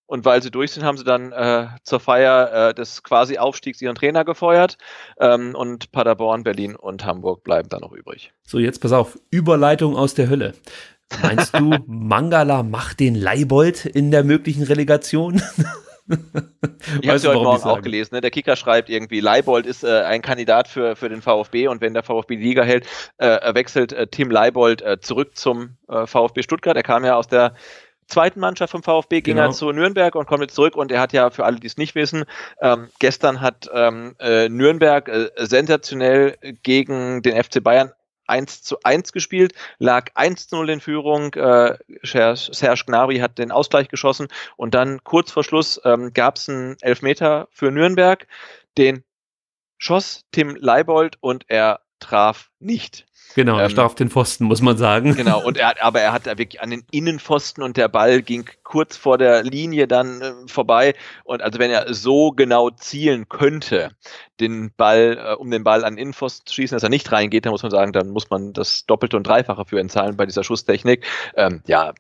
Und weil sie durch sind, haben sie dann äh, zur Feier äh, des quasi Aufstiegs ihren Trainer gefeuert. Ähm, und Paderborn, Berlin und Hamburg bleiben da noch übrig.
So, jetzt pass auf. Überleitung aus der Hölle. Meinst du, <laughs> Mangala macht den Leibold in der möglichen Relegation? <laughs>
ich habe es heute Morgen auch gelesen. Ne? Der Kicker schreibt irgendwie, Leibold ist äh, ein Kandidat für, für den VfB und wenn der VfB die Liga hält, äh, wechselt äh, Tim Leibold äh, zurück zum äh, VfB Stuttgart. Er kam ja aus der zweiten Mannschaft vom VfB, ging genau. er zu Nürnberg und kommt jetzt zurück und er hat ja, für alle, die es nicht wissen, ähm, gestern hat ähm, äh, Nürnberg äh, sensationell gegen den FC Bayern 1 zu 1 gespielt, lag 1 zu 0 in Führung. Äh, Serge Gnabry hat den Ausgleich geschossen und dann kurz vor Schluss ähm, gab es einen Elfmeter für Nürnberg, den schoss Tim Leibold und er traf nicht. Genau, er ähm, traf
den Pfosten, muss man sagen.
Genau, und er, aber er hat da wirklich an den Innenpfosten und der Ball ging kurz vor der Linie dann äh, vorbei. Und also wenn er so genau zielen könnte, den Ball, äh, um den Ball an den Innenpfosten zu schießen, dass er nicht reingeht, dann muss man sagen, dann muss man das Doppelte und Dreifache für ihn zahlen bei dieser Schusstechnik. Ähm, ja,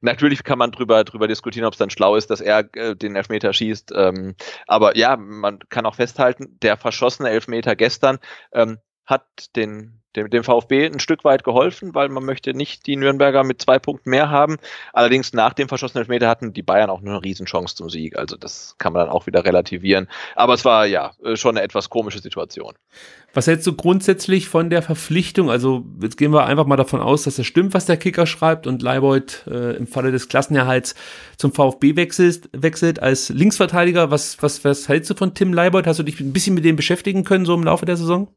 Natürlich kann man drüber, drüber diskutieren, ob es dann schlau ist, dass er äh, den Elfmeter schießt. Ähm, aber ja, man kann auch festhalten, der verschossene Elfmeter gestern ähm, hat den, dem, dem VfB ein Stück weit geholfen, weil man möchte nicht die Nürnberger mit zwei Punkten mehr haben. Allerdings nach dem verschossenen Elfmeter hatten die Bayern auch nur eine Riesenchance zum Sieg. Also das kann man dann auch wieder relativieren. Aber es war ja äh, schon eine etwas komische Situation.
Was hältst du grundsätzlich von der Verpflichtung? Also jetzt gehen wir einfach mal davon aus, dass es das stimmt, was der Kicker schreibt und Leibold äh, im Falle des Klassenerhalts zum VfB wechselt, wechselt als Linksverteidiger. Was, was, was hältst du von Tim Leibold? Hast du dich ein bisschen mit dem beschäftigen können so im Laufe der Saison?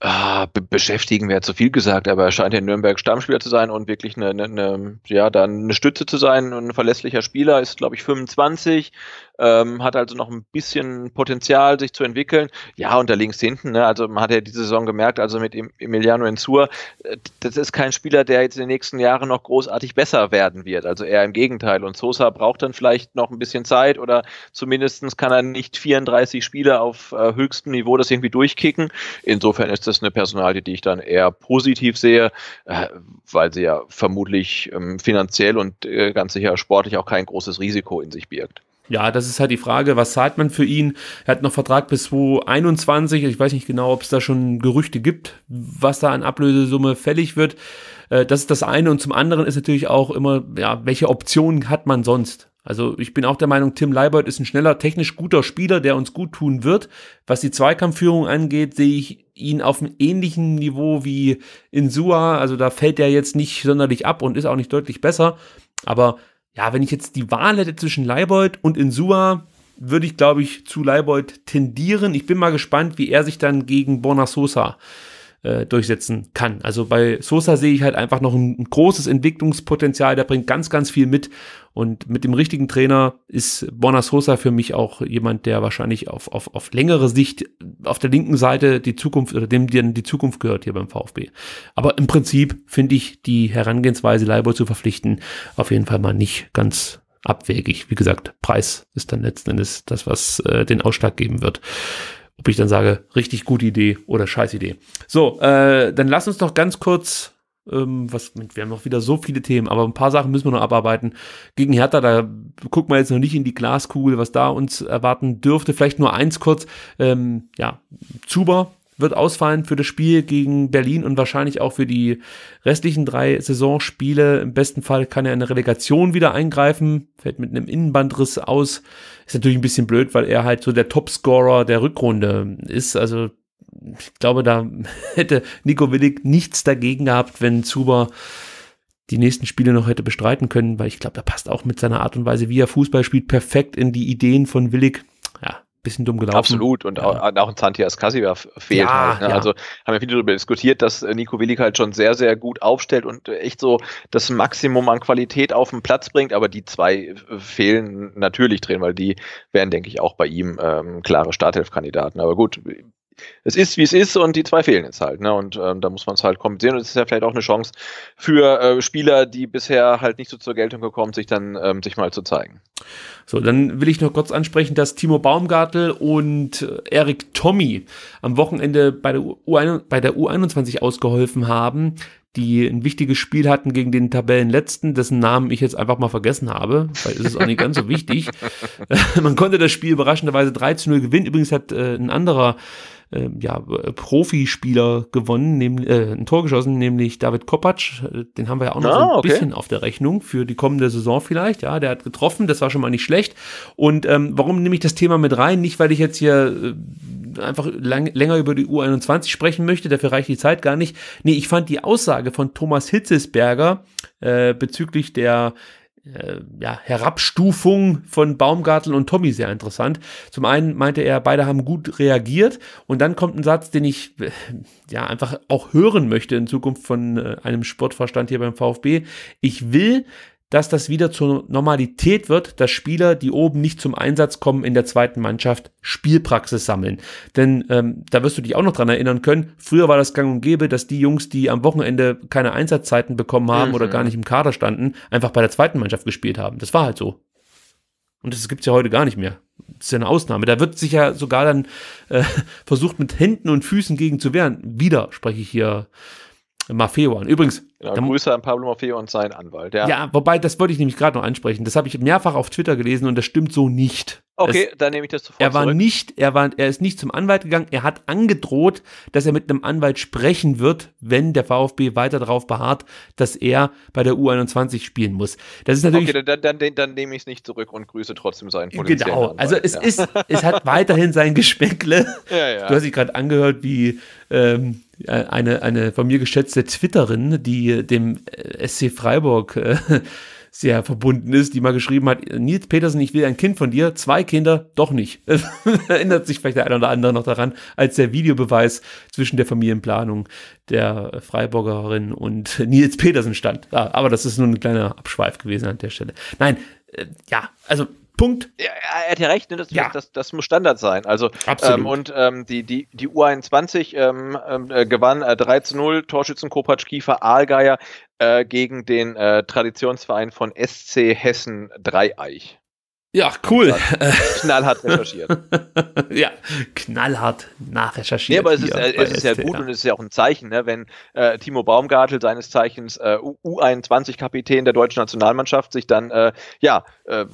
Ah, be
beschäftigen wäre zu viel gesagt, aber er scheint in Nürnberg Stammspieler zu sein und wirklich eine, eine, eine ja, dann eine Stütze zu sein und ein verlässlicher Spieler, ist glaube ich 25, ähm, hat also noch ein bisschen Potenzial, sich zu entwickeln. Ja, und da links hinten, ne, also man hat ja diese Saison gemerkt, also mit Emiliano Enzur, äh, das ist kein Spieler, der jetzt in den nächsten Jahren noch großartig besser werden wird. Also eher im Gegenteil. Und Sosa braucht dann vielleicht noch ein bisschen Zeit oder zumindestens kann er nicht 34 Spiele auf äh, höchstem Niveau das irgendwie durchkicken. Insofern ist das eine Personalie, die ich dann eher positiv sehe, äh, weil sie ja vermutlich ähm, finanziell und äh, ganz sicher sportlich auch kein großes Risiko in sich birgt.
Ja, das ist halt die Frage, was zahlt man für ihn? Er hat noch Vertrag bis 2021. Ich weiß nicht genau, ob es da schon Gerüchte gibt, was da an Ablösesumme fällig wird. Äh, das ist das eine. Und zum anderen ist natürlich auch immer, ja, welche Optionen hat man sonst? Also ich bin auch der Meinung, Tim Leibold ist ein schneller, technisch guter Spieler, der uns gut tun wird. Was die Zweikampfführung angeht, sehe ich ihn auf einem ähnlichen Niveau wie in Sua. Also da fällt er jetzt nicht sonderlich ab und ist auch nicht deutlich besser. Aber ja, wenn ich jetzt die Wahl hätte zwischen Leibold und Insua, würde ich, glaube ich, zu Leibold tendieren. Ich bin mal gespannt, wie er sich dann gegen Borna Sosa äh, durchsetzen kann. Also bei Sosa sehe ich halt einfach noch ein, großes Entwicklungspotenzial, der bringt ganz, ganz viel mit. Und mit dem richtigen Trainer ist Bonas Sosa für mich auch jemand, der wahrscheinlich auf, auf, auf längere Sicht auf der linken Seite die Zukunft oder dem dir die Zukunft gehört hier beim VfB. Aber im Prinzip finde ich die Herangehensweise, Leibold zu verpflichten, auf jeden Fall mal nicht ganz abwegig. Wie gesagt, Preis ist dann letzten Endes das, was äh, den Ausschlag geben wird ob ich dann sage, richtig gute Idee oder scheiß Idee. So, äh, dann lass uns doch ganz kurz, ähm, was, wir haben noch wieder so viele Themen, aber ein paar Sachen müssen wir noch abarbeiten. Gegen Hertha, da gucken wir jetzt noch nicht in die Glaskugel, was da uns erwarten dürfte. Vielleicht nur eins kurz, ähm, ja, Zuber, wird ausfallen für das Spiel gegen Berlin und wahrscheinlich auch für die restlichen drei Saisonspiele. Im besten Fall kann er in eine Relegation wieder eingreifen, fällt mit einem Innenbandriss aus. Ist natürlich ein bisschen blöd, weil er halt so der Topscorer der Rückrunde ist. Also ich glaube, da <laughs> hätte Nico Willig nichts dagegen gehabt, wenn Zuber die nächsten Spiele noch hätte bestreiten können, weil ich glaube, da passt auch mit seiner Art und Weise, wie er Fußball spielt, perfekt in die Ideen von Willig bisschen dumm gelaufen. Absolut.
Und ja. auch, ein Santias Cassiver fehlt ja, halt. Ne? Ja. Also haben wir viel darüber diskutiert, dass äh, Nico Willig halt schon sehr, sehr gut aufstellt und äh, echt so das Maximum an Qualität auf den Platz bringt. Aber die zwei äh, fehlen natürlich drin, weil die wären, denke ich, auch bei ihm ähm, klare Starthelfkandidaten. Aber gut, es ist, wie es ist und die zwei fehlen jetzt halt. Ne? Und ähm, da muss man es halt kompensieren. Und es ist ja vielleicht auch eine Chance für äh, Spieler, die bisher halt nicht so zur Geltung
gekommen, sich dann ähm, sich mal zu zeigen. So, dann will ich noch kurz ansprechen, dass Timo Baumgartel und äh, Erik Tommy am Wochenende bei der, U bei der U21 ausgeholfen haben die ein wichtiges Spiel hatten gegen den Tabellenletzten, dessen Namen ich jetzt einfach mal vergessen habe, weil es ist auch nicht ganz so wichtig. <laughs> <laughs> Man konnte das Spiel überraschenderweise 3 zu 0 gewinnen. Übrigens hat äh, ein anderer äh, ja, Profispieler gewonnen, äh, ein Tor geschossen, nämlich David Kopacz. Den haben wir ja auch noch ah, so ein okay. bisschen auf der Rechnung für die kommende Saison vielleicht. Ja, der hat getroffen, das war schon mal nicht schlecht. Und ähm, warum nehme ich das Thema mit rein? Nicht, weil ich jetzt hier äh, einfach lang, länger über die U21 sprechen möchte, dafür reicht die Zeit gar nicht. Nee, ich fand die Aussage von Thomas Hitzesberger äh, bezüglich der äh, ja, Herabstufung von Baumgartel und Tommy sehr interessant. Zum einen meinte er, beide haben gut reagiert und dann kommt ein Satz, den ich äh, ja einfach auch hören möchte in Zukunft von äh, einem Sportverstand hier beim VfB. Ich will, dass das wieder zur Normalität wird, dass Spieler, die oben nicht zum Einsatz kommen in der zweiten Mannschaft, Spielpraxis sammeln. Denn ähm, da wirst du dich auch noch dran erinnern können, früher war das gang und gäbe, dass die Jungs, die am Wochenende keine Einsatzzeiten bekommen haben mhm. oder gar nicht im Kader standen, einfach bei der zweiten Mannschaft gespielt haben. Das war halt so. Und das gibt es ja heute gar nicht mehr. Das ist ja eine Ausnahme. Da wird sich ja sogar dann äh, versucht, mit Händen und Füßen gegen zu wehren. Wieder spreche ich hier Maffeo an. Übrigens, Genau,
Grüße an Pablo Maffeo und seinen Anwalt. Ja. ja,
wobei, das wollte ich nämlich gerade noch ansprechen. Das habe ich mehrfach auf Twitter gelesen und das stimmt so nicht. Okay, es, dann nehme ich das sofort er war zurück. Nicht, er, war, er ist nicht zum Anwalt gegangen. Er hat angedroht, dass er mit einem Anwalt sprechen wird, wenn der VfB weiter darauf beharrt, dass er bei der U21 spielen muss. Das ist natürlich. Okay,
dann, dann, dann, dann nehme ich es nicht zurück und grüße trotzdem seinen genau, potenziellen Genau, Anwalt, also es ja. ist, es hat
weiterhin sein Geschmäckle. <laughs> Ja, ja. Du hast dich gerade angehört, wie ähm, eine, eine von mir geschätzte Twitterin, die dem äh, SC Freiburg äh, <laughs> sehr verbunden ist, die mal geschrieben hat, Nils Petersen, ich will ein Kind von dir, zwei Kinder, doch nicht. <laughs> Erinnert sich vielleicht der eine oder andere noch daran, als der Videobeweis zwischen der Familienplanung der Freiburgerin und <laughs> Nils Petersen stand. Ja, ah, aber das ist nur ein kleiner Abschweif gewesen an der Stelle. Nein, äh,
ja, also Punkt. Ja, er hat ja recht, ne? das, ja. Das, das, muss Standard sein. Also, Absolut. Ähm, und ähm, die, die, die U21 ähm, ähm, äh, gewann äh, 3 zu 0, Torschützen Kopacz Kiefer Aalgeier äh, gegen den äh, Traditionsverein von SC Hessen Dreieich. Ja, cool. Knallhart recherchiert.
<laughs> ja, knallhart nachrecherchiert. Ja, aber es ist, äh, es ist ja gut und
es ist ja auch ein Zeichen, ne, wenn äh, Timo Baumgartel, seines Zeichens äh, U21-Kapitän der deutschen Nationalmannschaft, sich dann äh, ja äh,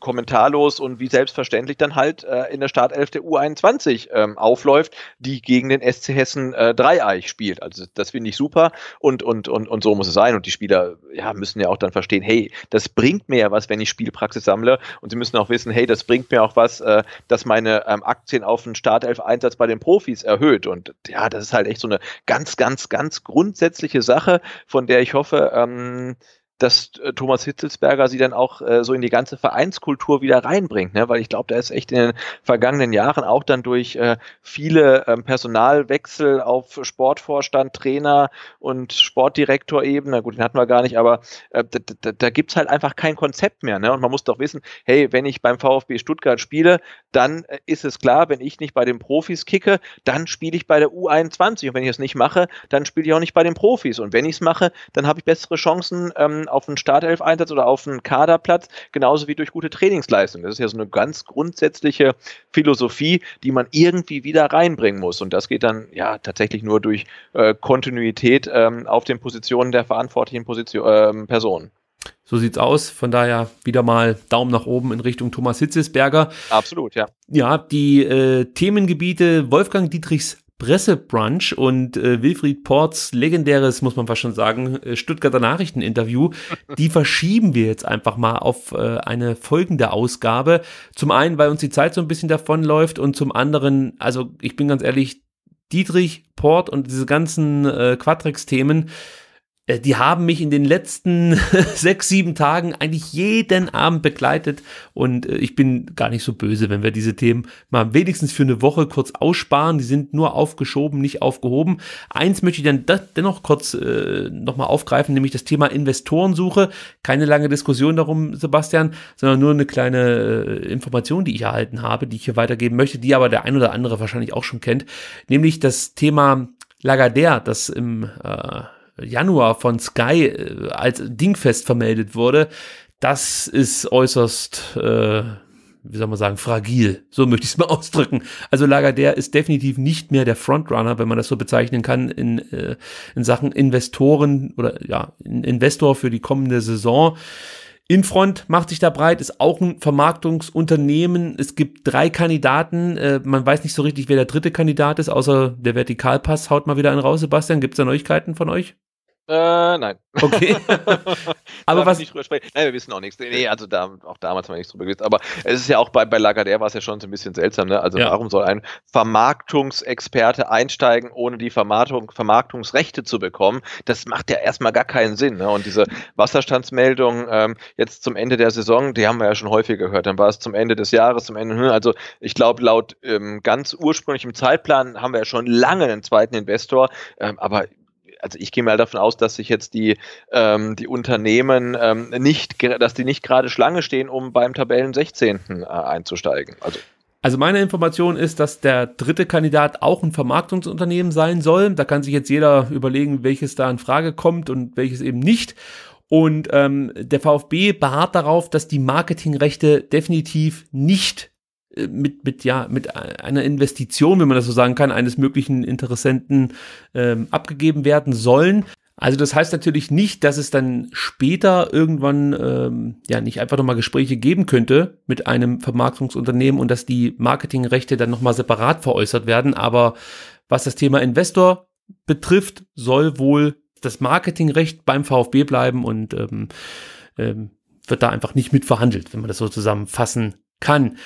kommentarlos und wie selbstverständlich dann halt äh, in der Startelf der U21 ähm, aufläuft, die gegen den SC Hessen äh, Dreieich spielt. Also das finde ich super und, und, und, und so muss es sein. Und die Spieler ja, müssen ja auch dann verstehen, hey, das bringt mir ja was, wenn ich Spielpraxis sammle. Und sie müssen auch wissen, hey, das bringt mir auch was, äh, dass meine ähm, Aktien auf den Startelf-Einsatz bei den Profis erhöht. Und ja, das ist halt echt so eine ganz, ganz, ganz grundsätzliche Sache, von der ich hoffe, ähm, dass äh, Thomas Hitzelsberger sie dann auch äh, so in die ganze Vereinskultur wieder reinbringt, ne? weil ich glaube, da ist echt in den vergangenen Jahren auch dann durch äh, viele ähm, Personalwechsel auf Sportvorstand, Trainer und Sportdirektorebene, na gut, den hatten wir gar nicht, aber da, äh, da, da, gibt's halt einfach kein Konzept mehr. Ne? Und man muss doch wissen, hey, wenn ich beim VfB Stuttgart spiele, dann äh, ist es klar, wenn ich nicht bei den Profis kicke, dann spiele ich bei der U21 und wenn ich es nicht mache, dann spiele ich auch nicht bei den Profis und wenn ich es mache, dann habe ich bessere Chancen, ähm, auf einen Startelf-Einsatz oder auf einen Kaderplatz, genauso wie durch gute Trainingsleistung. Das ist ja so eine ganz grundsätzliche Philosophie, die man irgendwie wieder reinbringen muss. Und das geht dann ja tatsächlich nur durch äh, Kontinuität ähm, auf den Positionen der verantwortlichen Position, äh, Personen.
So sieht's aus. Von daher wieder mal Daumen nach oben in Richtung Thomas Hitzesberger. Absolut, ja. Ja, die äh, Themengebiete Wolfgang Dietrichs Pressebrunch und äh, Wilfried Ports legendäres, muss man fast schon sagen, äh, Stuttgarter Nachrichteninterview, die verschieben wir jetzt einfach mal auf äh, eine folgende Ausgabe. Zum einen, weil uns die Zeit so ein bisschen davonläuft und zum anderen, also ich bin ganz ehrlich, Dietrich, Port und diese ganzen äh, Quatrix-Themen, äh, die haben mich in den letzten <laughs> sechs, sieben Tagen eigentlich jeden Abend begleitet und äh, ich bin gar nicht so böse, wenn wir diese Themen mal wenigstens für eine Woche kurz aussparen. Die sind nur aufgeschoben, nicht aufgehoben. Eins möchte ich dann dennoch kurz äh, nochmal aufgreifen, nämlich das Thema Investorensuche. Keine lange Diskussion darum, Sebastian, sondern nur eine kleine äh, Information, die ich erhalten habe, die ich hier weitergeben möchte, die aber der ein oder andere wahrscheinlich auch schon kennt, nämlich das Thema Lagardère, das im äh, Januar von Sky äh, als dingfest vermeldet wurde, das ist äußerst, äh, wie soll man sagen, fragil. So möchte ich es mal <laughs> ausdrücken. Also Lagardère ist definitiv nicht mehr der Frontrunner, wenn man das so bezeichnen kann, in, äh, in Sachen Investoren oder ja, Investor für die kommende Saison. Infront macht sich da breit, ist auch ein Vermarktungsunternehmen. Es gibt drei Kandidaten. Äh, man weiß nicht so richtig, wer der dritte Kandidat ist, außer der Vertikalpass. Haut mal wieder einen raus, Sebastian. Gibt es da Neuigkeiten von euch? Äh, nein. Okay. <laughs>
aber was. Nicht drüber sprechen. Nein, wir wissen auch nichts. Nee, also da, auch damals haben wir nichts drüber gewusst. Aber es ist ja auch bei, bei Lagardère war es ja schon so ein bisschen seltsam. Ne? Also, ja. warum soll ein Vermarktungsexperte einsteigen, ohne die Vermarktung, Vermarktungsrechte zu bekommen? Das macht ja erstmal gar keinen Sinn. Ne? Und diese Wasserstandsmeldung ähm, jetzt zum Ende der Saison, die haben wir ja schon häufig gehört. Dann war es zum Ende des Jahres, zum Ende. Hm, also, ich glaube, laut ähm, ganz ursprünglichem Zeitplan haben wir ja schon lange einen zweiten Investor. Ähm, aber also ich gehe mal davon aus, dass sich jetzt die, ähm, die Unternehmen ähm, nicht, dass die nicht gerade Schlange stehen, um beim Tabellen 16. Äh, einzusteigen. Also
also meine Information ist, dass der dritte Kandidat auch ein Vermarktungsunternehmen sein soll. Da kann sich jetzt jeder überlegen, welches da in Frage kommt und welches eben nicht. Und ähm, der VfB beharrt darauf, dass die Marketingrechte definitiv nicht äh, mit, mit, ja, mit einer Investition, wenn man das so sagen kann, eines möglichen Interessenten ähm, abgegeben werden sollen. Also das heißt natürlich nicht, dass es dann später irgendwann ähm, ja nicht einfach nochmal Gespräche geben könnte mit einem Vermarktungsunternehmen und dass die Marketingrechte dann nochmal separat veräußert werden. Aber was das Thema Investor betrifft, soll wohl das Marketingrecht beim VfB bleiben und ähm, ähm, wird da einfach nicht mit verhandelt, wenn man das so zusammenfassen kann.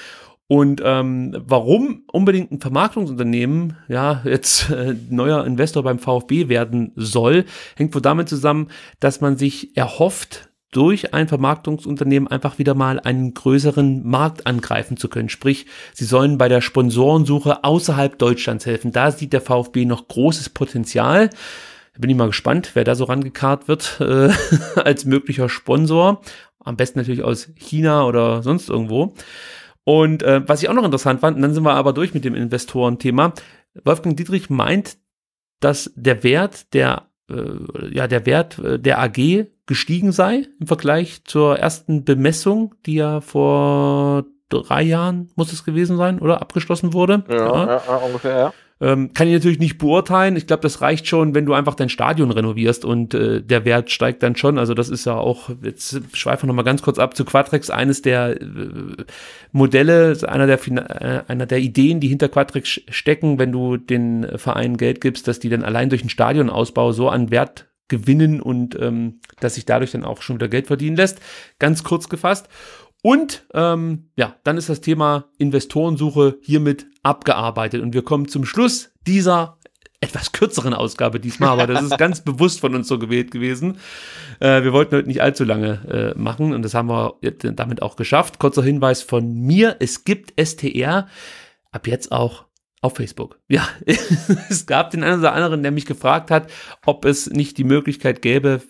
Und ähm, warum unbedingt ein Vermarktungsunternehmen, ja, jetzt äh, neuer Investor beim VfB werden soll, hängt wohl damit zusammen, dass man sich erhofft, durch ein Vermarktungsunternehmen einfach wieder mal einen größeren Markt angreifen zu können. Sprich, sie sollen bei der Sponsorensuche außerhalb Deutschlands helfen. Da sieht der VfB noch großes Potenzial. Bin ich mal gespannt, wer da so rangekarrt wird äh, <laughs> als möglicher Sponsor. Am besten natürlich aus China oder sonst irgendwo. Und äh, was ich auch noch interessant fand, und dann sind wir aber durch mit dem Investorenthema. Wolfgang Dietrich meint, dass der Wert der äh, ja der Wert äh, der AG gestiegen sei im Vergleich zur ersten Bemessung, die ja vor drei Jahren muss es gewesen sein oder abgeschlossen wurde. Ja, ja.
ja ungefähr. Ja.
Ähm, kann ich natürlich nicht beurteilen. Ich glaube, das reicht schon, wenn du einfach dein Stadion renovierst und äh, der Wert steigt dann schon. Also das ist ja auch, jetzt schweife nochmal ganz kurz ab zu Quadrex, eines der äh, Modelle, einer der, äh, einer der Ideen, die hinter Quadrex stecken, wenn du den Vereinen Geld gibst, dass die dann allein durch den Stadionausbau so an Wert gewinnen und ähm, dass sich dadurch dann auch schon wieder Geld verdienen lässt. Ganz kurz gefasst. Und ähm, ja, dann ist das Thema Investorensuche hiermit abgearbeitet. Und wir kommen zum Schluss dieser etwas kürzeren Ausgabe diesmal, aber das ist ganz <laughs> bewusst von uns so gewählt gewesen. Äh, wir wollten heute nicht allzu lange äh, machen und das haben wir damit auch geschafft. Kurzer Hinweis von mir, es gibt STR ab jetzt auch auf Facebook. Ja, <laughs> es gab den einen oder anderen, der mich gefragt hat, ob es nicht die Möglichkeit gäbe,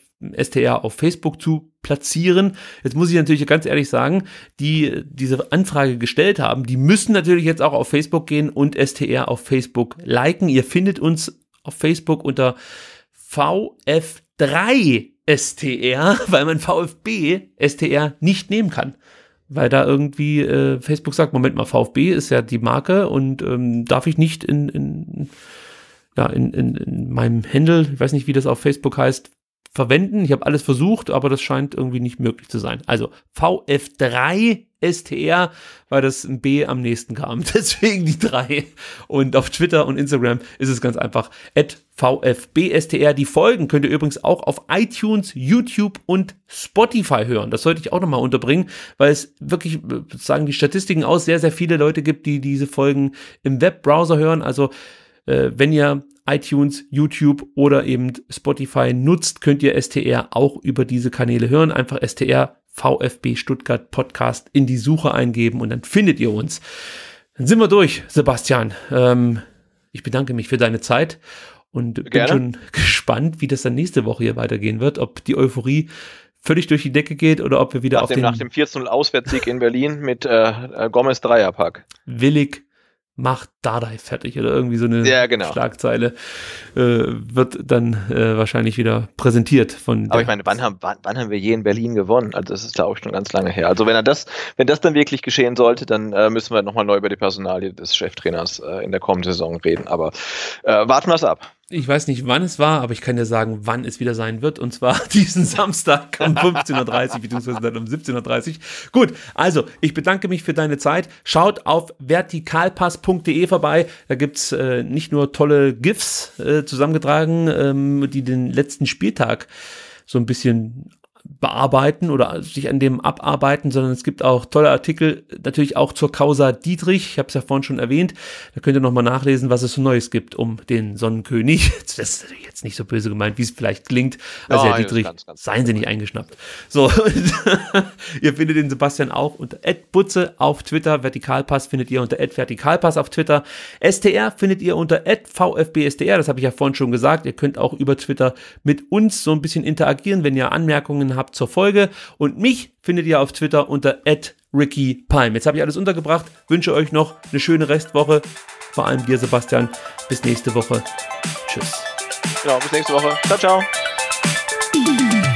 STR auf Facebook zu platzieren. Jetzt muss ich natürlich ganz ehrlich sagen, die diese Anfrage gestellt haben, die müssen natürlich jetzt auch auf Facebook gehen und STR auf Facebook liken. Ihr findet uns auf Facebook unter VF3STR, <laughs> weil man VFB STR nicht nehmen kann weil da irgendwie äh, Facebook sagt, Moment mal, VfB ist ja die Marke und ähm, darf ich nicht in, in, ja, in, in, in meinem Handle, ich weiß nicht, wie das auf Facebook heißt, verwenden. Ich habe alles versucht, aber das scheint irgendwie nicht möglich zu sein. Also VF3 STR, weil das ein B am nächsten kam. <laughs> Deswegen die drei. Und auf Twitter und Instagram ist es ganz einfach. At VFBSTR. Die Folgen könnt ihr übrigens auch auf iTunes, YouTube und Spotify hören. Das sollte ich auch nochmal unterbringen, weil es wirklich, äh, sagen die Statistiken aus, sehr, sehr viele Leute gibt, die diese Folgen im Webbrowser hören. Also, äh, wenn ihr iTunes, YouTube oder eben Spotify nutzt, könnt ihr STR auch über diese Kanäle hören. Einfach STR VfB Stuttgart Podcast in die Suche eingeben und dann findet ihr uns. Dann sind wir durch, Sebastian. Ähm, ich bedanke mich für deine Zeit und Gerne. bin schon <laughs> gespannt, wie das dann nächste Woche hier weitergehen wird, ob die Euphorie völlig durch die Decke geht oder ob wir wieder nach auf dem, den... Nach
dem 4-0 Auswärtssieg in Berlin mit äh, äh Gomez Dreierpack.
Willig macht Dadai fertig oder irgendwie so eine ja, genau. Schlagzeile äh, wird dann äh, wahrscheinlich wieder präsentiert von. Aber ich
meine, wann haben, wann, wann haben wir je in Berlin gewonnen? Also das ist glaube ich schon ganz lange her. Also wenn er das, wenn das dann wirklich geschehen sollte, dann äh, müssen wir nochmal neu über die Personalie des Cheftrainers äh, in der kommenden Saison reden. Aber äh, warten wir es ab
ich weiß nicht, wann es war, aber ich kann dir sagen, wann es wieder sein wird. Und zwar <laughs> diesen Samstag um 15.30 Uhr, beziehungsweise dann um 17.30 Uhr. Gut, also ich bedanke mich für deine Zeit. Schaut auf vertikalpass.de vorbei. Da gibt es äh, nicht nur tolle GIFs äh, zusammengetragen, ähm, die den letzten Spieltag so ein bisschen bearbeiten oder sich an dem abarbeiten, sondern es gibt auch tolle Artikel, natürlich auch zur Causa Dietrich. Ich habe es ja vorhin schon erwähnt. Da könnt ihr nochmal nachlesen, was es so Neues gibt um den Sonnenkönig. <laughs> Das ist jetzt nicht so böse gemeint, wie es vielleicht klingt. Also, ja, Herr Dietrich, ganz, ganz seien Sie nicht eingeschnappt. So, <laughs> ihr findet den Sebastian auch unter Butze auf Twitter. Vertikalpass findet ihr unter Vertikalpass auf Twitter. STR findet ihr unter VfBSTR. Das habe ich ja vorhin schon gesagt. Ihr könnt auch über Twitter mit uns so ein bisschen interagieren, wenn ihr Anmerkungen Informationen habt zur Folge. Und mich findet ihr auf Twitter unter @rickypalm. Jetzt habe ich alles untergebracht. Wünsche euch noch eine schöne Restwoche. Vor allem dir, Sebastian. Bis nächste Woche. Tschüss.
Genau, bis nächste Woche. Ciao, ciao.